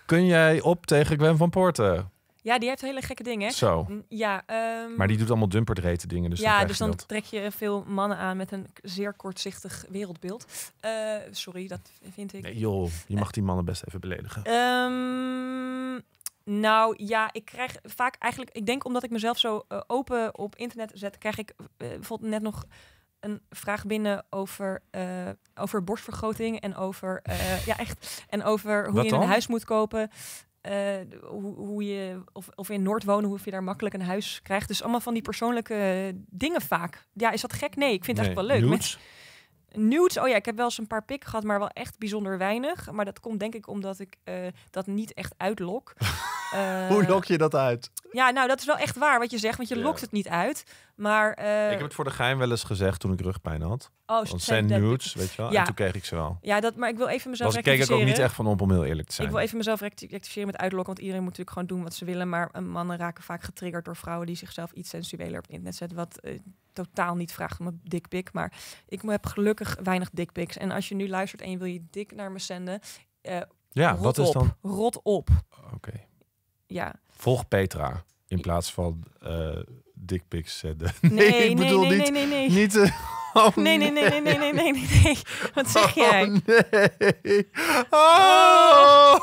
Kun jij op tegen Gwen van Poorten? Ja, die heeft hele gekke dingen. Zo. Ja, ehm, Maar die doet allemaal dumperdreten dingen. Dus ja, dus dan trek je veel mannen aan met een zeer kortzichtig wereldbeeld. Eh, sorry, dat vind ik. Nee, joh, je mag die mannen best even beledigen. Ehm, nou ja, ik krijg vaak eigenlijk, ik denk omdat ik mezelf zo eh, open op internet zet, krijg ik eh, bijvoorbeeld net nog een vraag binnen over, eh, over borstvergroting en over, ja echt, en over hoe je een huis moet kopen. hoe, hoe je, of, of in Noord wonen, hoe je daar makkelijk een huis krijgt. Dus allemaal van die persoonlijke dingen vaak. Ja, is dat gek? Nee, ik vind het echt wel leuk. Nudes? oh ja, ik heb wel eens een paar pik gehad, maar wel echt bijzonder weinig. Maar dat komt denk ik omdat ik dat niet echt uitlok. Eh, Hoe lok je dat uit? Ja, nou, dat is wel echt waar wat je zegt, want je lokt het niet uit. Maar, eh, Ik heb het voor de geheim wel eens gezegd toen ik rugpijn had. Oh, Want zijn nudes, weet je wel. Ja. En toen kreeg ik ze wel. Ja, dat, maar ik wil even mezelf rectificeren. ik keek ook niet echt van op om heel eerlijk te zijn. Ik wil even mezelf rectificeren met uitlokken, want iedereen moet natuurlijk gewoon doen wat ze willen. Maar eh, mannen raken vaak getriggerd door vrouwen die zichzelf iets sensueler op internet zetten. Wat totaal niet vraagt om een dikpik. Maar ik heb gelukkig weinig dikpiks. En als je nu luistert en je wil je dik naar me zenden... Uh, ja, wat op, is dan? Rot op. Oké ja. Volg Petra in plaats van uh, eh, dickpics zenden. Nee, nee, ik bedoel nee, nee, niet, nee, eh, niet oh, nee, nee, nee, nee, nee, nee, nee, nee, Wat zeg jij? Oh, nee. Oh.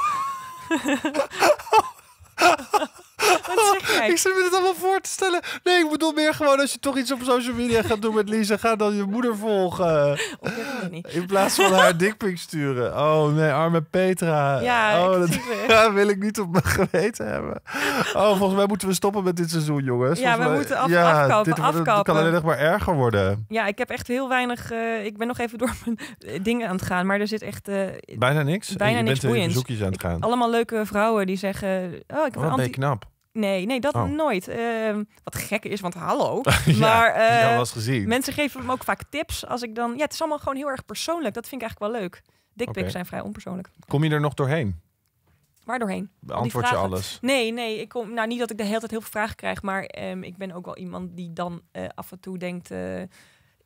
oh zeg Ik zit me dit allemaal voor te stellen. Nee, ik bedoel meer gewoon als je toch iets op social media gaat doen met Lisa, ga dan je moeder volgen. niet. In plaats van haar dikpink sturen. Oh nee, arme Petra. Ja, oh, dat ja, wil ik niet op mijn geweten hebben. Oh, volgens mij moeten we stoppen met dit seizoen, jongens. Ja, we moeten af, afkappen, dit, Het kan alleen nog maar erger worden. Ja, ik heb echt heel weinig... Eh, ik ben nog even door mijn eh, dingen aan het gaan, maar er zit echt... Eh, bijna niks? Bijna niks bent aan het gaan. Allemaal leuke vrouwen die zeggen... Oh, ik heb oh, een knap. Nee, nee, dat oh. nooit. Ehm, wat gek is, want hallo. ja, maar eh, gezien. mensen geven me ook vaak tips. Als ik dan, ja, het is allemaal gewoon heel erg persoonlijk. Dat vind ik eigenlijk wel leuk. Dickpics zijn vrij onpersoonlijk. Kom je er nog doorheen? Waar doorheen? Beantwoord je alles? Nee, nee. Ik kom, nou, niet dat ik de hele tijd heel veel vragen krijg, maar ehm, ik ben ook wel iemand die dan eh, af en toe denkt eh,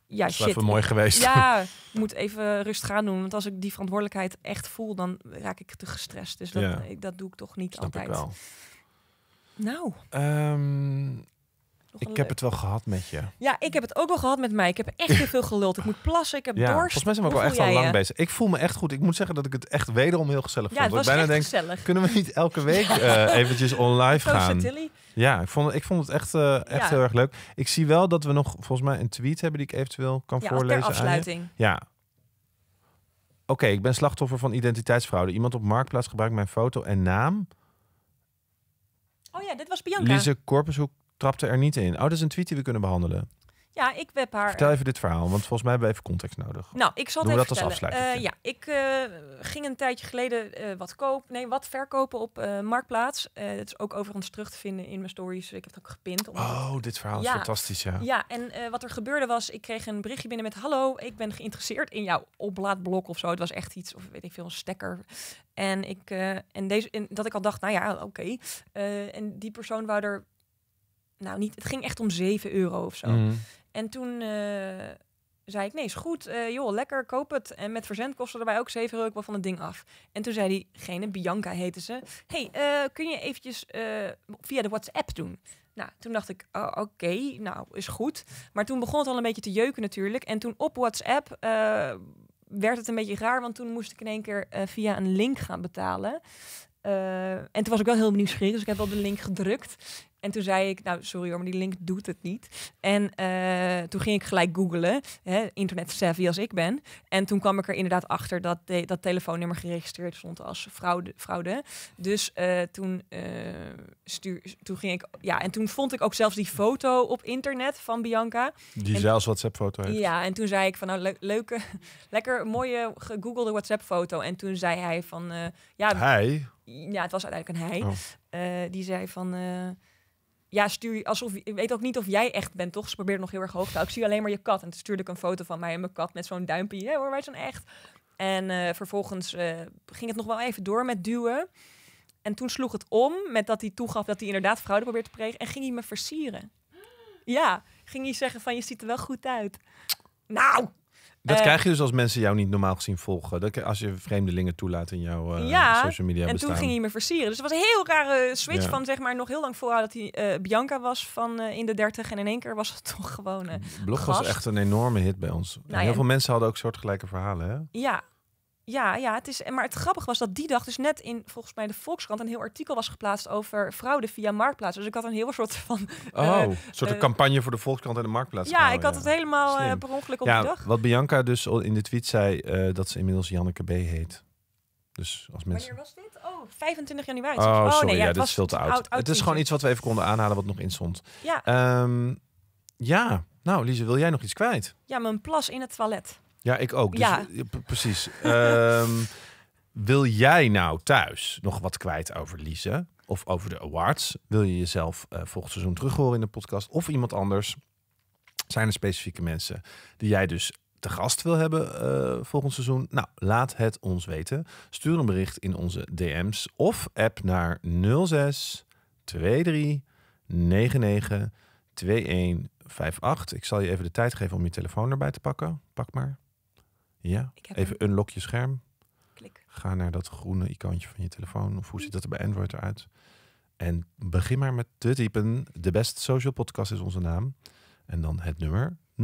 ja, dat is shit. even mooi geweest. Ja, ik moet even rust gaan doen. Want als ik die verantwoordelijkheid echt voel, dan raak ik te gestrest. Dus dat, dat doe ik toch niet altijd. wel. Nou. Ehm, ik heb het wel gehad met je. Ja, ik heb het ook wel gehad met mij. Ik heb echt heel veel geluld. Ik moet plassen, ik heb dorst. Volgens mij zijn we ook wel echt al lang bezig. Ik voel me echt goed. Ik moet zeggen dat ik het echt wederom heel gezellig ja, vond. Het was ik bijna denk, gezellig. kunnen we niet elke week ja. uh, eventjes online gaan? Ja, ik vond, ik vond het echt, eh, echt heel erg leuk. Ik zie wel dat we nog volgens mij een tweet hebben die ik eventueel kan voorlezen. Ter afsluiting. ja, Oké, ik ben slachtoffer van identiteitsfraude. Iemand op Marktplaats gebruikt mijn foto en naam dit was Bianca. Lise Korpershoek trapte er niet in. Oh, dat is een tweet die we kunnen behandelen. Ja, ik heb haar. Vertel eh, even dit verhaal, want volgens mij hebben we even context nodig. Nou, ik zal Doen even we dat vertellen. als eh, afsluiting. ja, ik eh, ging een tijdje geleden wat koop, nee, wat verkopen op marktplaats. dat is ook overigens terug te vinden in mijn stories. Ik heb het ook gepind. Oh, dit verhaal is fantastisch, ja. Ja, en wat er gebeurde was, ik kreeg een berichtje binnen met hallo, ik ben geïnteresseerd in jouw oplaadblok of zo. Het was echt iets, of weet ik veel, een stekker. En ik en deze, dat ik al dacht, nou ja, oké. en die persoon wou er nou niet, het ging echt om 7 euro of zo. Mhm. En toen eh, zei ik, nee, is goed, uh, joh, lekker, koop het. En met verzend kostte erbij ook 7 euro, ik wil van het ding af. En toen zei diegene, Bianca heette ze, hey, eh, kun je eventjes via de WhatsApp doen? Nou, toen dacht ik, oh, oké, nou, is goed. Maar toen begon het al een beetje te jeuken natuurlijk. En toen op WhatsApp werd het een beetje raar, want toen moest ik in één keer via een link gaan betalen. en toen was ik wel heel nieuwsgierig, dus ik heb wel de link gedrukt. En toen zei ik, nou sorry hoor, maar die link doet het niet. En eh, toen ging ik gelijk googlen, hè, internet savvy als ik ben. En toen kwam ik er inderdaad achter dat dat telefoonnummer geregistreerd stond als fraude. Dus eh, toen, uh, stuur, toen ging ik, ja, en toen vond ik ook zelfs die foto op internet van Bianca. Die zelfs WhatsApp-foto heeft. Ja, en toen zei ik van nou leuke, lekker mooie gegoogelde WhatsApp-foto. En toen zei hij van ja. Hij? Ja, het was uiteindelijk een hij. Oh. die zei van ja, stuur je alsof ik weet ook niet of jij echt bent, toch? Ze probeerde nog heel erg hoog te houden. Ik zie alleen maar je kat. En toen stuurde ik een foto van mij en mijn kat met zo'n duimpje. Ja hoor, wij zijn echt. En eh, vervolgens eh, ging het nog wel even door met duwen. En toen sloeg het om met dat hij toegaf dat hij inderdaad fraude probeerde te plegen. En ging hij me versieren. Ja, ging hij zeggen van je ziet er wel goed uit. Nou, dat eh, krijg je dus als mensen jou niet normaal gezien volgen. Dat, als je vreemdelingen toelaat in jouw eh, social media. En toen ging hij me versieren. Dus het was een heel rare switch van zeg maar nog heel lang voorhouden dat hij eh, Bianca was van in de dertig En in één keer was het toch gewoon. Blog was echt een enorme hit bij ons. Nou heel veel mensen hadden ook soortgelijke verhalen. Hè? Ja, ja, ja het is, maar het grappige was dat die dag dus net in, volgens mij, de Volkskrant een heel artikel was geplaatst over fraude via Marktplaats. Dus ik had een heel soort van... Oh, eh, een soort eh, campagne voor de Volkskrant en de Marktplaats. Ja, oh, ik had het helemaal eh, per ongeluk op ja, die dag. Wat Bianca dus in de tweet zei, dat ze inmiddels Janneke B. heet. Dus als mensen... Wanneer was dit? Oh, 25 januari. Oh, oh sorry, nee, ja, ja is veel te oud. het is gewoon iets wat we even konden aanhalen wat nog instond. Ja. Ehm, ja, nou Lise, wil jij nog iets kwijt? Ja, mijn plas in het toilet. Ja, ik ook. Dus, ja. Precies. Ehm, wil jij nou thuis nog wat kwijt over Lise of over de awards? Wil je jezelf eh, volgend seizoen terug horen in de podcast of iemand anders? Zijn er specifieke mensen die jij dus te gast wil hebben eh, volgend seizoen? Nou, laat het ons weten. Stuur een bericht in onze DM's of app naar 06 23 99 2158. Ik zal je even de tijd geven om je telefoon erbij te pakken. Pak maar. Ja, even een... unlock je scherm. Klik. Ga naar dat groene icoontje van je telefoon. Of hoe mhm. ziet dat er bij Android eruit? En begin maar met te typen. De Best Social Podcast is onze naam. En dan het nummer 0623992158.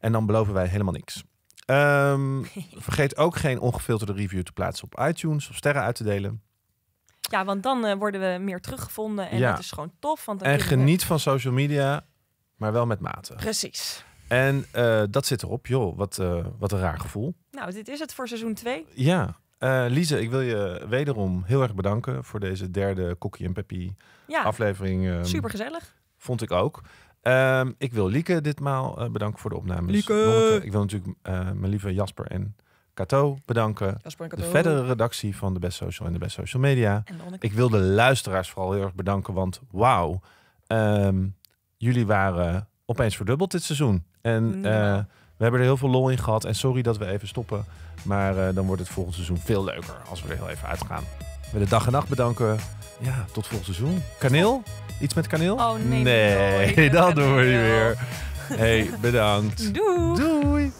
En dan beloven wij helemaal niks. Ehm, vergeet ook geen ongefilterde review te plaatsen op iTunes of sterren uit te delen. Ja, want dan eh, worden we meer teruggevonden en ja. dat is gewoon tof. Want en geniet van social media maar wel met mate. Precies. En eh, dat zit erop, joh. Wat, eh, wat een raar gevoel. Nou, dit is het voor seizoen 2. Ja. Eh, Lise, ik wil je wederom heel erg bedanken voor deze derde Cookie en Peppy aflevering. Um, ehm, Super gezellig. Vond ik ook. Ehm, ik wil Lieke ditmaal uh, bedanken voor de opnames. Lieke! Ik wil natuurlijk mijn lieve Jasper en Cato bedanken. Jasper en Kato. De verdere redactie van de Best Social en de Best Social Media. En ik wil de luisteraars vooral heel erg bedanken, want wauw. Ehm, jullie waren opeens verdubbeld dit seizoen. En mm, eh, we hebben er heel veel lol in gehad. En sorry dat we even stoppen. Maar eh, dan wordt het volgend seizoen veel leuker als we er heel even uitgaan. We de dag en nacht bedanken. Ja, tot volgend seizoen. Kaneel? Iets met kaneel? Oh nee. Nee, dat doen we niet meer. Hey, bedankt. Doei. Doei.